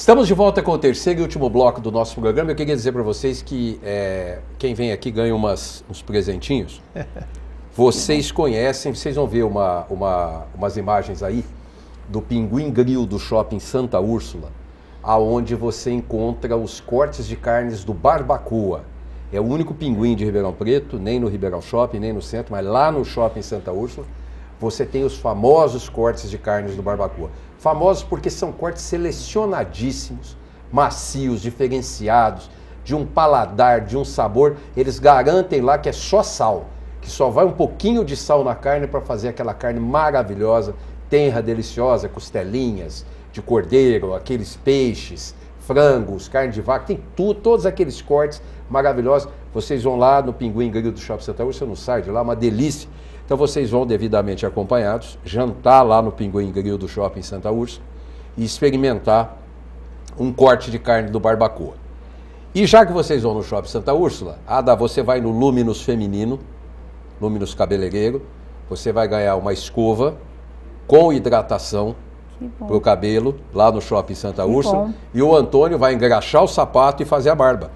Estamos de volta com o terceiro e último bloco do nosso programa. Eu queria dizer para vocês que é, quem vem aqui ganha umas, uns presentinhos. Vocês conhecem, vocês vão ver uma, uma, umas imagens aí do Pinguim Grill do Shopping Santa Úrsula, aonde você encontra os cortes de carnes do Barbacoa. É o único pinguim de Ribeirão Preto, nem no Ribeirão Shopping, nem no centro, mas lá no Shopping Santa Úrsula, você tem os famosos cortes de carnes do Barbacoa. Famosos porque são cortes selecionadíssimos, macios, diferenciados, de um paladar, de um sabor. Eles garantem lá que é só sal, que só vai um pouquinho de sal na carne para fazer aquela carne maravilhosa, tenra, deliciosa, costelinhas de cordeiro, aqueles peixes, frangos, carne de vaca, tem tudo, todos aqueles cortes maravilhosos. Vocês vão lá no Pinguim Grill do Shopping Santa Úrsula, no site lá, é uma delícia. Então vocês vão devidamente acompanhados, jantar lá no Pinguim Grill do Shopping Santa Úrsula e experimentar um corte de carne do barbacoa. E já que vocês vão no Shopping Santa Úrsula, Ada, você vai no Luminus Feminino, Luminus Cabeleireiro, você vai ganhar uma escova com hidratação para o cabelo, lá no shopping Santa Úrsula. E o Antônio vai engraxar o sapato e fazer a barba.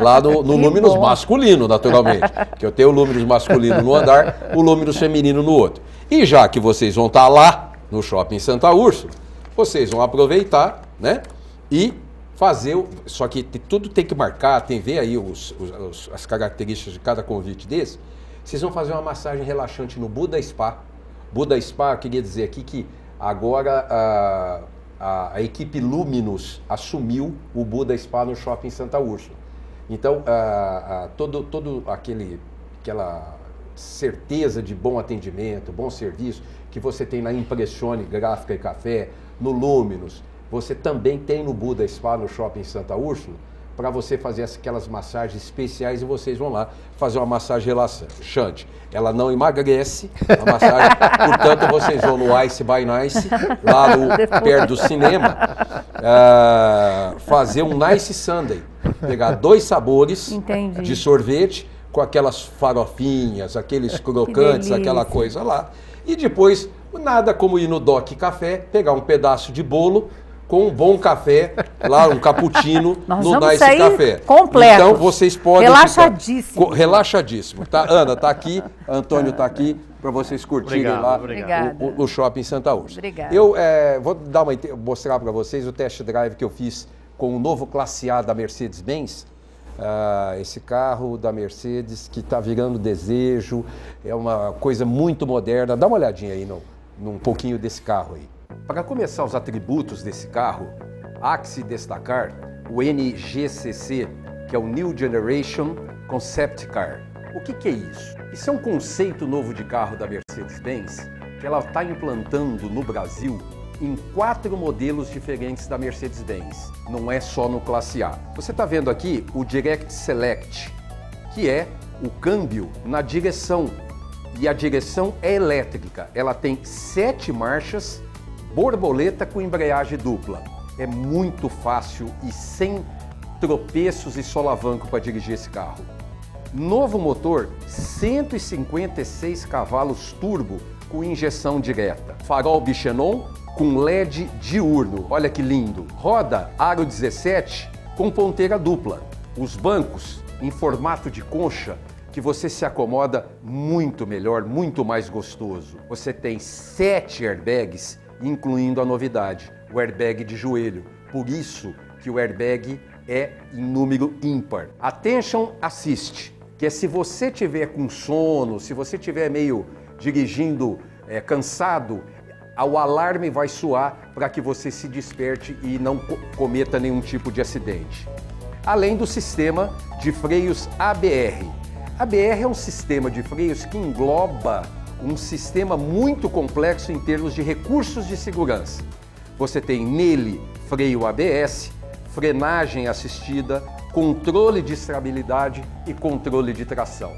Lá no, no Luminus masculino, naturalmente. que eu tenho o Lúminos masculino no andar, o Lúminos feminino no outro. E já que vocês vão estar tá lá no shopping Santa Úrsula, vocês vão aproveitar, né? E fazer. O... Só que tudo tem que marcar, tem ver aí os, os, as características de cada convite desse. Vocês vão fazer uma massagem relaxante no Buda Spa. Buda Spa, eu queria dizer aqui que Agora a, a, a equipe Luminous assumiu o Buda Spa no Shopping Santa Úrsula. Então, a, a, todo, todo aquele, aquela certeza de bom atendimento, bom serviço que você tem na Impressione Gráfica e Café, no Luminous, você também tem no Buda Spa no Shopping Santa Úrsula para você fazer aquelas massagens especiais e vocês vão lá fazer uma massagem relaxante. Ela não emagrece, a massagem, portanto vocês vão no Ice by Nice, lá no, perto do cinema, uh, fazer um Nice Sunday. Pegar dois sabores Entendi. de sorvete com aquelas farofinhas, aqueles crocantes, aquela coisa lá. E depois, nada como ir no Doc Café, pegar um pedaço de bolo, com um bom café, lá um cappuccino no vamos Nice sair Café. Completo. Então vocês podem relaxadíssimo. Ficar, relaxadíssimo, tá? Ana tá aqui, Antônio tá aqui para vocês curtirem obrigado, lá obrigado. O, o, shopping Santa Úrsula. Obrigado. Eu é, vou dar uma mostrar para vocês o test drive que eu fiz com o novo classe A da Mercedes-Benz. Ah, esse carro da Mercedes que está virando desejo, é uma coisa muito moderna. Dá uma olhadinha aí no, num pouquinho desse carro aí. Para começar os atributos desse carro, há que se destacar o NGCC, que é o New Generation Concept Car. O que, que é isso? Isso é um conceito novo de carro da Mercedes-Benz que ela está implantando no Brasil em quatro modelos diferentes da Mercedes-Benz, não é só no Classe A. Você está vendo aqui o Direct Select, que é o câmbio na direção, e a direção é elétrica. Ela tem sete marchas Borboleta com embreagem dupla. É muito fácil e sem tropeços e solavanco para dirigir esse carro. Novo motor 156 cavalos turbo com injeção direta. Farol Bichenon com LED diurno. Olha que lindo. Roda aro 17 com ponteira dupla. Os bancos em formato de concha que você se acomoda muito melhor, muito mais gostoso. Você tem sete airbags incluindo a novidade, o airbag de joelho. Por isso que o airbag é em número ímpar. Attention Assist, que é se você tiver com sono, se você tiver meio dirigindo é, cansado, o alarme vai soar para que você se desperte e não cometa nenhum tipo de acidente. Além do sistema de freios ABR. ABR é um sistema de freios que engloba um sistema muito complexo em termos de recursos de segurança. Você tem nele freio ABS, frenagem assistida, controle de estabilidade e controle de tração.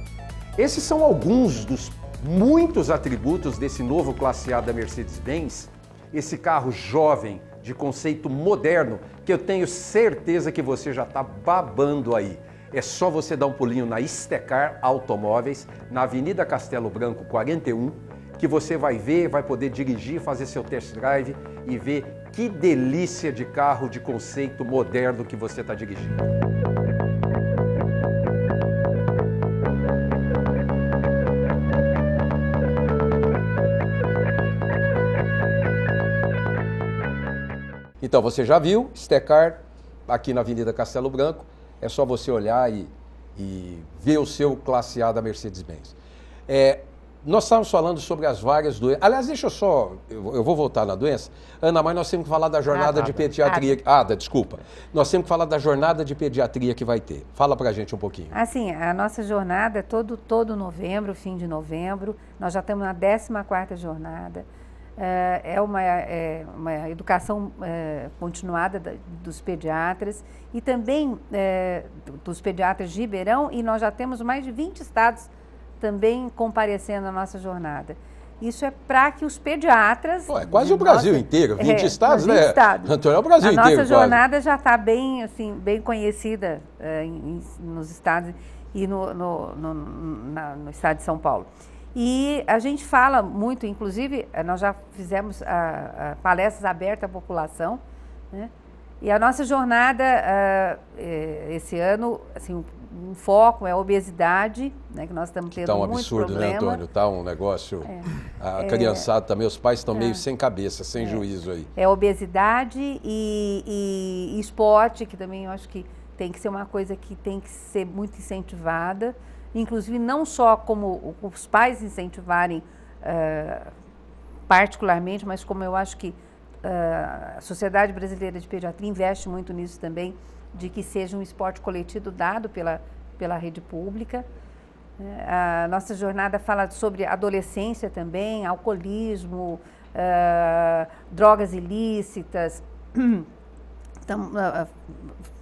Esses são alguns dos muitos atributos desse novo classe A da Mercedes-Benz, esse carro jovem de conceito moderno que eu tenho certeza que você já está babando aí. É só você dar um pulinho na Estecar Automóveis, na Avenida Castelo Branco 41, que você vai ver, vai poder dirigir, fazer seu test drive e ver que delícia de carro de conceito moderno que você está dirigindo. Então você já viu, Stecar aqui na Avenida Castelo Branco, é só você olhar e, e ver o seu classe A da Mercedes-Benz. É, nós estávamos falando sobre as várias doenças. Aliás, deixa eu só. Eu vou voltar na doença. Ana, mas nós temos que falar da jornada ah, de tá, tá. pediatria. Ah, da, desculpa. Nós temos que falar da jornada de pediatria que vai ter. Fala pra gente um pouquinho. Assim, a nossa jornada é todo, todo novembro, fim de novembro. Nós já estamos na 14 quarta jornada. É, é uma, é uma educação é, continuada da, dos pediatras e também é, dos pediatras de Ribeirão, e nós já temos mais de 20 estados também comparecendo à nossa jornada. Isso é para que os pediatras. Pô, é quase o Brasil nossa, inteiro, 20 é, estados, 20 né? Estados. Antônio, é o Brasil a inteiro. A nossa jornada quase. já está bem, assim, bem conhecida é, em, nos estados e no, no, no, na, no estado de São Paulo. E a gente fala muito, inclusive, eh, nós já fizemos ah, ah, palestras abertas à população, né? E a nossa jornada ah, eh, esse ano, assim, um foco é a obesidade, né, que nós estamos tá tendo Está um absurdo, né, problema. né, Antônio? Tá um negócio. É, a é, criançada também, os pais estão é, meio sem cabeça, sem é. juízo aí. É obesidade e, e, e esporte, que também eu acho que tem que ser uma coisa que tem que ser muito incentivada inclusive não só como os pais incentivarem eh, particularmente, mas como eu acho que eh, a Sociedade Brasileira de Pediatria investe muito nisso também, de que seja um esporte coletivo dado pela, pela rede pública. Eh, a nossa jornada fala sobre adolescência também, alcoolismo, uh, drogas ilícitas. Tam, uh,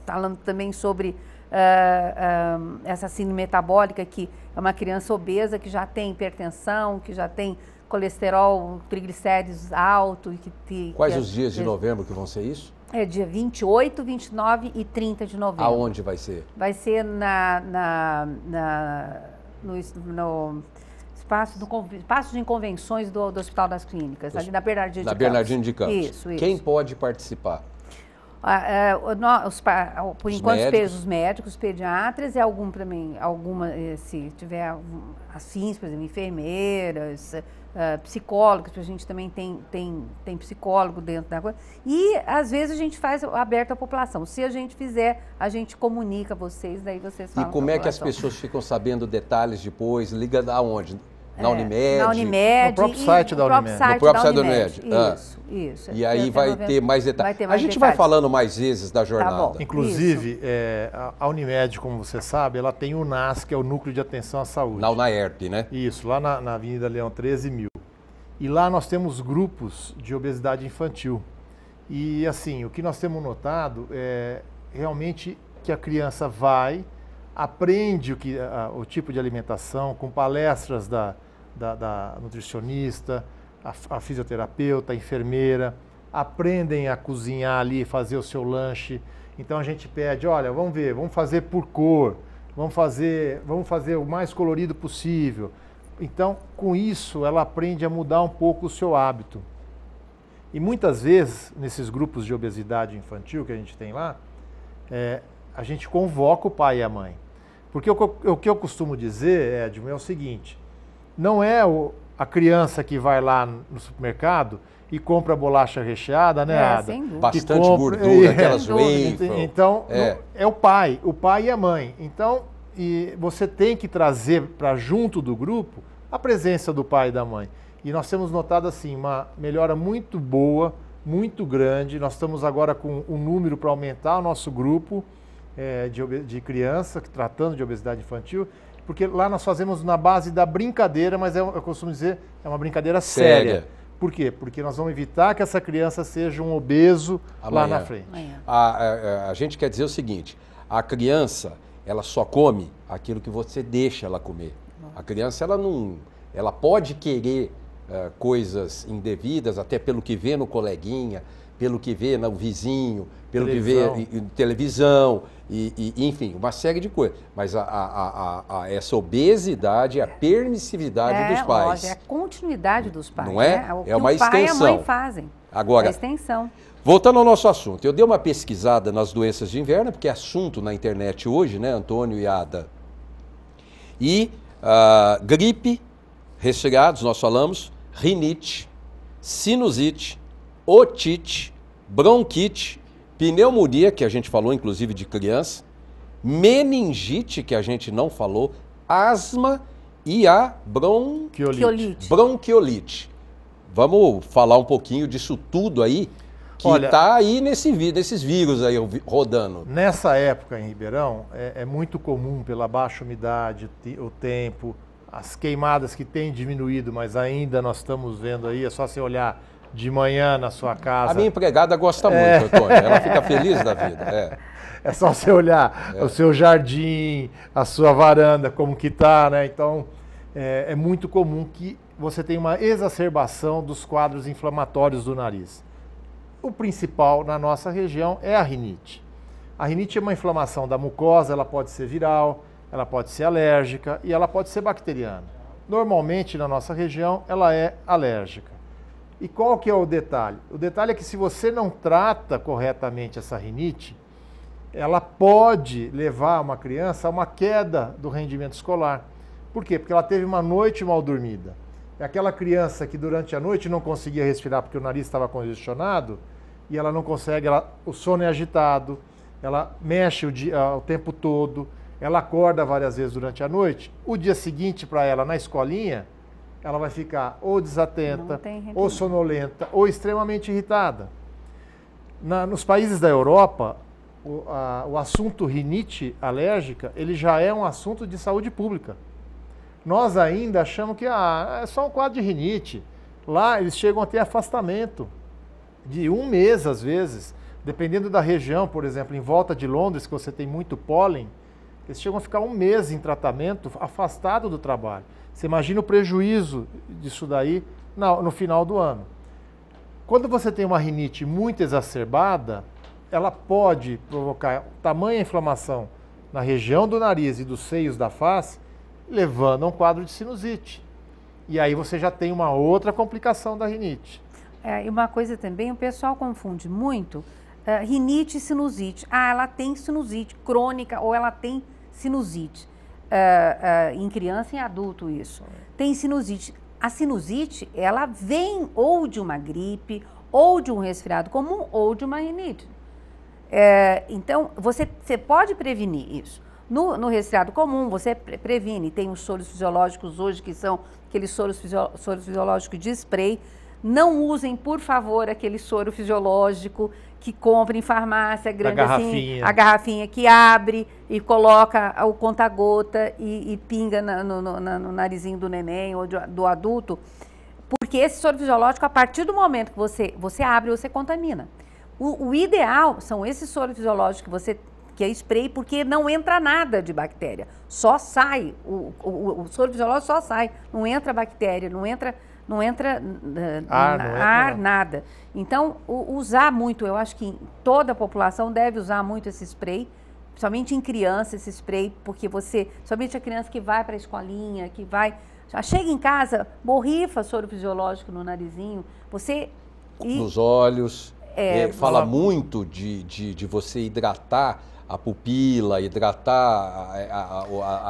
falando também sobre uh, uh, essa síndrome metabólica, que é uma criança obesa que já tem hipertensão, que já tem colesterol, triglicéridos alto. Que, que, Quais que é os dias de novembro que vão ser isso? É dia 28, 29 e 30 de novembro. Aonde vai ser? Vai ser na, na, na no, no espaço, do, espaço de convenções do, do Hospital das Clínicas, da ali na Bernardino na de Bernardino Campos. de Campos. Isso, isso. Quem pode participar? Ah, é, os ah, por os enquanto, médicos. os médicos, os pediatras e algum também, alguma, eh, se tiver assim, por exemplo, enfermeiras, ah, psicólogos, a gente também tem, tem, tem psicólogo dentro da coisa. E às vezes a gente faz aberto à população. Se a gente fizer, a gente comunica a vocês, daí vocês falam. E como é que as pessoas ficam sabendo detalhes depois? Liga aonde? Na é, Unimed. Na Unimed. No próprio site da Unimed. Site no próprio site da Unimed. Unimed. É. Isso, ah. isso. E aí vai ter mais detalhes. Vai ter mais a gente detalhes. vai falando mais vezes da tá jornada. Tá Inclusive, é, a Unimed, como você sabe, ela tem o NAS, que é o Núcleo de Atenção à Saúde. Na UNAERP, né? Isso, lá na, na Avenida Leão 13 mil. E lá nós temos grupos de obesidade infantil. E assim, o que nós temos notado é realmente que a criança vai, aprende o, que, a, o tipo de alimentação, com palestras da, da, da nutricionista, a, a, fisioterapeuta, a enfermeira, aprendem a cozinhar ali, fazer o seu lanche. Então a gente pede, olha, vamos ver, vamos fazer por cor, vamos fazer, vamos fazer o mais colorido possível. Então, com isso, ela aprende a mudar um pouco o seu hábito. E muitas vezes, nesses grupos de obesidade infantil que a gente tem lá, é, a gente convoca o pai e a mãe. Porque o, o que eu costumo dizer, Edmo, é o seguinte: não é o, a criança que vai lá no supermercado e compra bolacha recheada, né, é, Ada? Bastante compra, gordura, é, aquelas wafer. Então, é. é. o pai, o pai e a mãe. Então, e você tem que trazer para junto do grupo a presença do pai e da mãe. E nós temos notado, assim, uma melhora muito boa, muito grande. Nós estamos agora com um número para aumentar o nosso grupo é, de, de criança, tratando de obesidade infantil porque lá nós fazemos na base da brincadeira, mas é, eu costumo dizer, é uma brincadeira séria. séria. Por quê? Porque nós vamos evitar que essa criança seja um obeso Amanhã. lá na frente. A, a, a, gente quer dizer o seguinte: a criança ela só come aquilo que você deixa ela comer. A criança ela não, ela pode querer uh, coisas indevidas até pelo que vê no coleguinha, pelo que vê no vizinho, pelo televisão. que vê em, em televisão, e, e, enfim, uma série de coisas. Mas a, a, a, essa obesidade a permissividade é, dos pais. Lógico, é a continuidade dos pais. Não é? Né? O é uma o extensão. Pai e a mãe fazem. Agora, é extensão. voltando ao nosso assunto, eu dei uma pesquisada nas doenças de inverno, porque é assunto na internet hoje, né, Antônio e Ada? E uh, gripe, resfriados, nós falamos, rinite, sinusite, otite, bronquite pneumonia, que a gente falou inclusive de criança, meningite, que a gente não falou, asma e a bronquiolite. bronquiolite. Vamos falar um pouquinho disso tudo aí, que está aí nesse, nesses vírus aí rodando. Nessa época em Ribeirão, é, é muito comum pela baixa umidade, o tempo, as queimadas que têm diminuído, mas ainda nós estamos vendo aí, é só você olhar de manhã na sua casa. A minha empregada gosta é. muito, é. Antônio. Ela fica feliz da vida. É, é só você olhar é. o seu jardim, a sua varanda, como que tá, né? Então é, é muito comum que você tenha uma exacerbação dos quadros inflamatórios do nariz. O principal na nossa região é a rinite. A rinite é uma inflamação da mucosa, ela pode ser viral, ela pode ser alérgica e ela pode ser bacteriana. Normalmente na nossa região ela é alérgica. E qual que é o detalhe? O detalhe é que se você não trata corretamente essa rinite, ela pode levar uma criança a uma queda do rendimento escolar. Por quê? Porque ela teve uma noite mal dormida. É aquela criança que durante a noite não conseguia respirar porque o nariz estava congestionado e ela não consegue, ela, o sono é agitado, ela mexe o, dia, ah, o tempo todo, ela acorda várias vezes durante a noite. O dia seguinte para ela na escolinha ela vai ficar ou desatenta, ou sonolenta, ou extremamente irritada. Na, nos países da Europa, o, a, o, assunto rinite alérgica ele já é um assunto de saúde pública. Nós ainda achamos que ah, é só um quadro de rinite. Lá eles chegam a ter afastamento de um mês, às vezes, dependendo da região, por exemplo, em volta de Londres, que você tem muito pólen, eles chegam a ficar um mês em tratamento, afastado do trabalho. Você imagina o prejuízo disso daí no final do ano. Quando você tem uma rinite muito exacerbada, ela pode provocar tamanha inflamação na região do nariz e dos seios da face, levando a um quadro de sinusite. E aí você já tem uma outra complicação da rinite. É, e uma coisa também, o pessoal confunde muito eh, rinite e sinusite. Ah, ela tem sinusite crônica ou ela tem sinusite uh, em criança e em adulto isso. Tem sinusite. A sinusite, ela vem ou de uma gripe, ou de um resfriado comum, ou de uma rinite. É, então, você, você pode prevenir isso. No, no resfriado comum, você pre previne. Tem os soros fisiológicos hoje, que são aqueles soros, soros fisiológicos de spray. Não usem, por favor, aquele soro fisiológico que compra em farmácia grande a assim, garrafinha. assim, a garrafinha que abre e coloca o conta-gota e, e, pinga na, no, no, narizinho do neném ou do, do adulto. Porque esse soro fisiológico, a partir do momento que você, você abre, você contamina. O, o ideal são esses soros fisiológicos que você que é spray, porque não entra nada de bactéria. Só sai, o, o, o soro fisiológico só sai, não entra bactéria, não entra, não entra ar, na, não entra ar não. nada. Então, o, usar muito, eu acho que toda a população deve usar muito esse spray, somente em criança esse spray, porque você, somente a criança que vai para a escolinha, que vai, já chega em casa, borrifa soro fisiológico no narizinho, você... E, Nos olhos... É, é fala muito de, de, de você hidratar a pupila, hidratar a, a,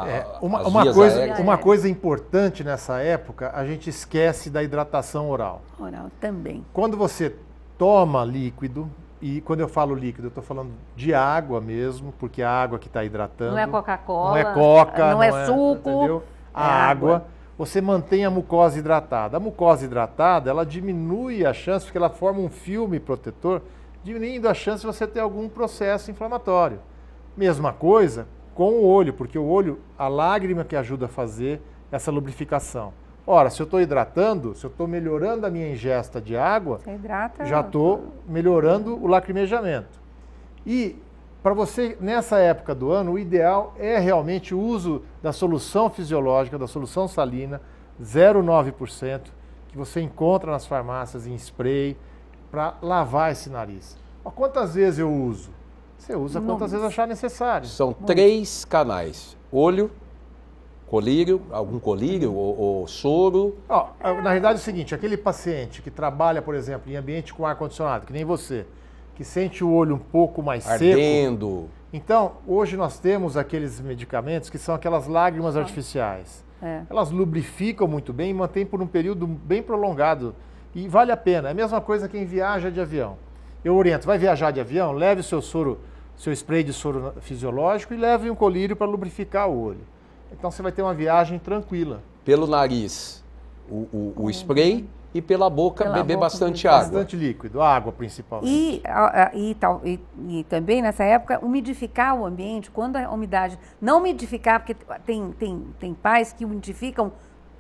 a, é, uma, uma coisa, uma coisa importante nessa época, a gente esquece da hidratação oral. Oral também. Quando você toma líquido, e quando eu falo líquido, eu estou falando de água mesmo, porque é a água que está hidratando. Não é Coca-Cola. Não é Coca. Não, é não é, suco. É a é água, água. Você mantém a mucosa hidratada. A mucosa hidratada, ela diminui a chance, porque ela forma um filme protetor diminuindo a chance de você ter algum processo inflamatório. Mesma coisa com o olho, porque o olho, a lágrima que ajuda a fazer essa lubrificação. Ora, se eu estou hidratando, se eu estou melhorando a minha ingesta de água, hidrata, já estou melhorando o lacrimejamento. E para você, nessa época do ano, o ideal é realmente o uso da solução fisiológica, da solução salina, 0,9%, que você encontra nas farmácias em spray, para lavar esse nariz. Mas quantas vezes eu uso? Você usa Não, quantas vezes achar necessário. São três canais: olho, colírio, algum colírio ou, ou soro. É, na realidade é o seguinte: aquele paciente que trabalha, por exemplo, em ambiente com ar condicionado, que nem você, que sente o olho um pouco mais Ardendo. seco. Então, hoje nós temos aqueles medicamentos que são aquelas lágrimas ah. artificiais. É. Elas lubrificam muito bem e mantêm por um período bem prolongado e vale a pena. É a mesma coisa quem viaja de avião. Eu oriento, vai viajar de avião, leve o seu soro, seu spray de soro fisiológico e leve um colírio para lubrificar o olho. Então você vai ter uma viagem tranquila. Pelo nariz, o, o, o uhum. spray e pela boca pela beber boca, bastante água. Bastante líquido, água principalmente. E, e, e, e, também nessa época umidificar o ambiente, quando a umidade. Não umidificar, porque tem, tem, tem pais que umidificam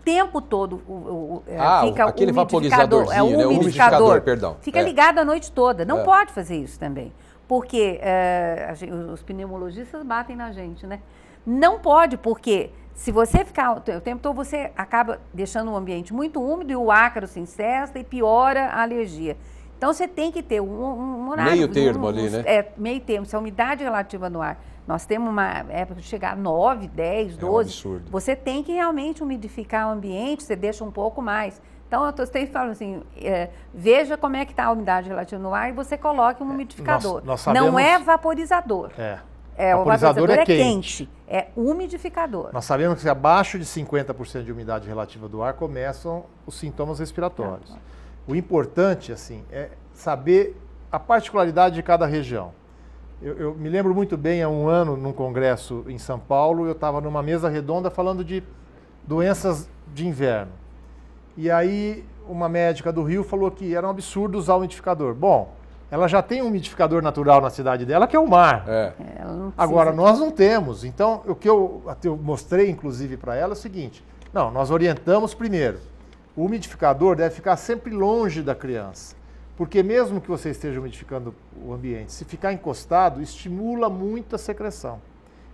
tempo todo o, o, é, ah, fica aquele vaporizador, é um né? umidificador, perdão. Fica é. ligado a noite toda. Não é. pode fazer isso também, porque é, gente, os pneumologistas batem na gente, né? Não pode, porque se você ficar o tempo todo, você acaba deixando o ambiente muito úmido e o ácaro se incesta e piora a alergia. Então você tem que ter um, um, horário. Meio termo um, ali, né? É, meio termo. Se a umidade relativa no ar nós temos uma época de chegar a 9, 10, 12. É um você tem que realmente umidificar o ambiente, você deixa um pouco mais. Então, eu estou sempre falando assim, é, veja como é que está a umidade relativa no ar e você coloque um é, umidificador. É, nós, nós sabemos... Não é vaporizador. É. É, o vaporizador, é, é quente. quente. é umidificador. Nós sabemos que abaixo de 50% de umidade relativa do ar começam os sintomas respiratórios. Tá, tá. O importante, assim, é saber a particularidade de cada região. Eu, eu, me lembro muito bem, há um ano, num congresso em São Paulo, eu estava numa mesa redonda falando de doenças de inverno. E aí uma médica do Rio falou que era um absurdo usar o um umidificador. Bom, ela já tem um umidificador natural na cidade dela, que é o mar. É. é Agora, nós não temos. Então, o que eu, eu mostrei, inclusive, para ela é o seguinte. Não, nós orientamos primeiro. O umidificador deve ficar sempre longe da criança. Porque mesmo que você esteja umidificando o ambiente, se ficar encostado, estimula muito a secreção.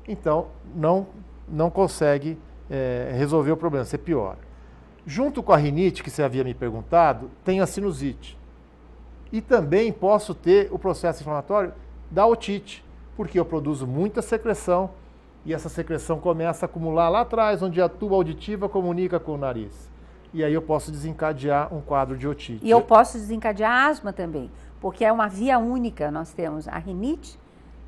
Então, não, não consegue é, resolver o problema, você piora. Junto com a rinite, que você havia me perguntado, tem a sinusite. E também posso ter o processo inflamatório da otite, porque eu produzo muita secreção e essa secreção começa a acumular lá atrás, onde a tuba auditiva comunica com o nariz e aí eu posso desencadear um quadro de otite. E eu posso desencadear asma também, porque é uma via única. Nós temos a rinite,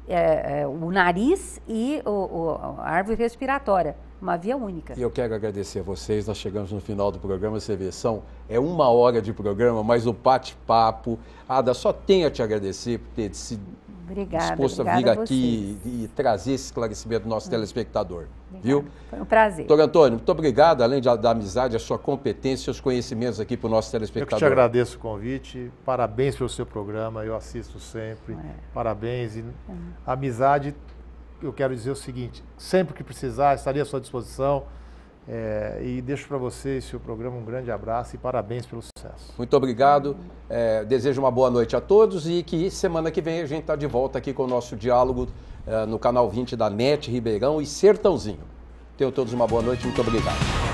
é, é, o nariz e o, o, a árvore respiratória. Uma via única. E eu quero agradecer a vocês. Nós chegamos no final do programa. Você vê, são, é uma hora de programa, mas o bate-papo. Ada, só tenho a te agradecer por ter se Obrigada. Disposto a vir aqui e, trazer esse esclarecimento do nosso hum. telespectador. Obrigada. Viu? Foi um prazer. Doutor Antônio, muito obrigado, além da amizade, a sua competência, seus conhecimentos aqui para o nosso telespectador. Eu te agradeço o convite, parabéns pelo seu programa, eu assisto sempre, é. parabéns. E, é. Amizade, eu quero dizer o seguinte, sempre que precisar, estarei à sua disposição é, e deixo para vocês, seu programa um grande abraço e parabéns pelo sucesso. Muito obrigado. É, desejo uma boa noite a todos e que semana que vem a gente está de volta aqui com o nosso diálogo é, no canal 20 da NET Ribeirão e Sertãozinho. Tenham todos uma boa noite. Muito obrigado.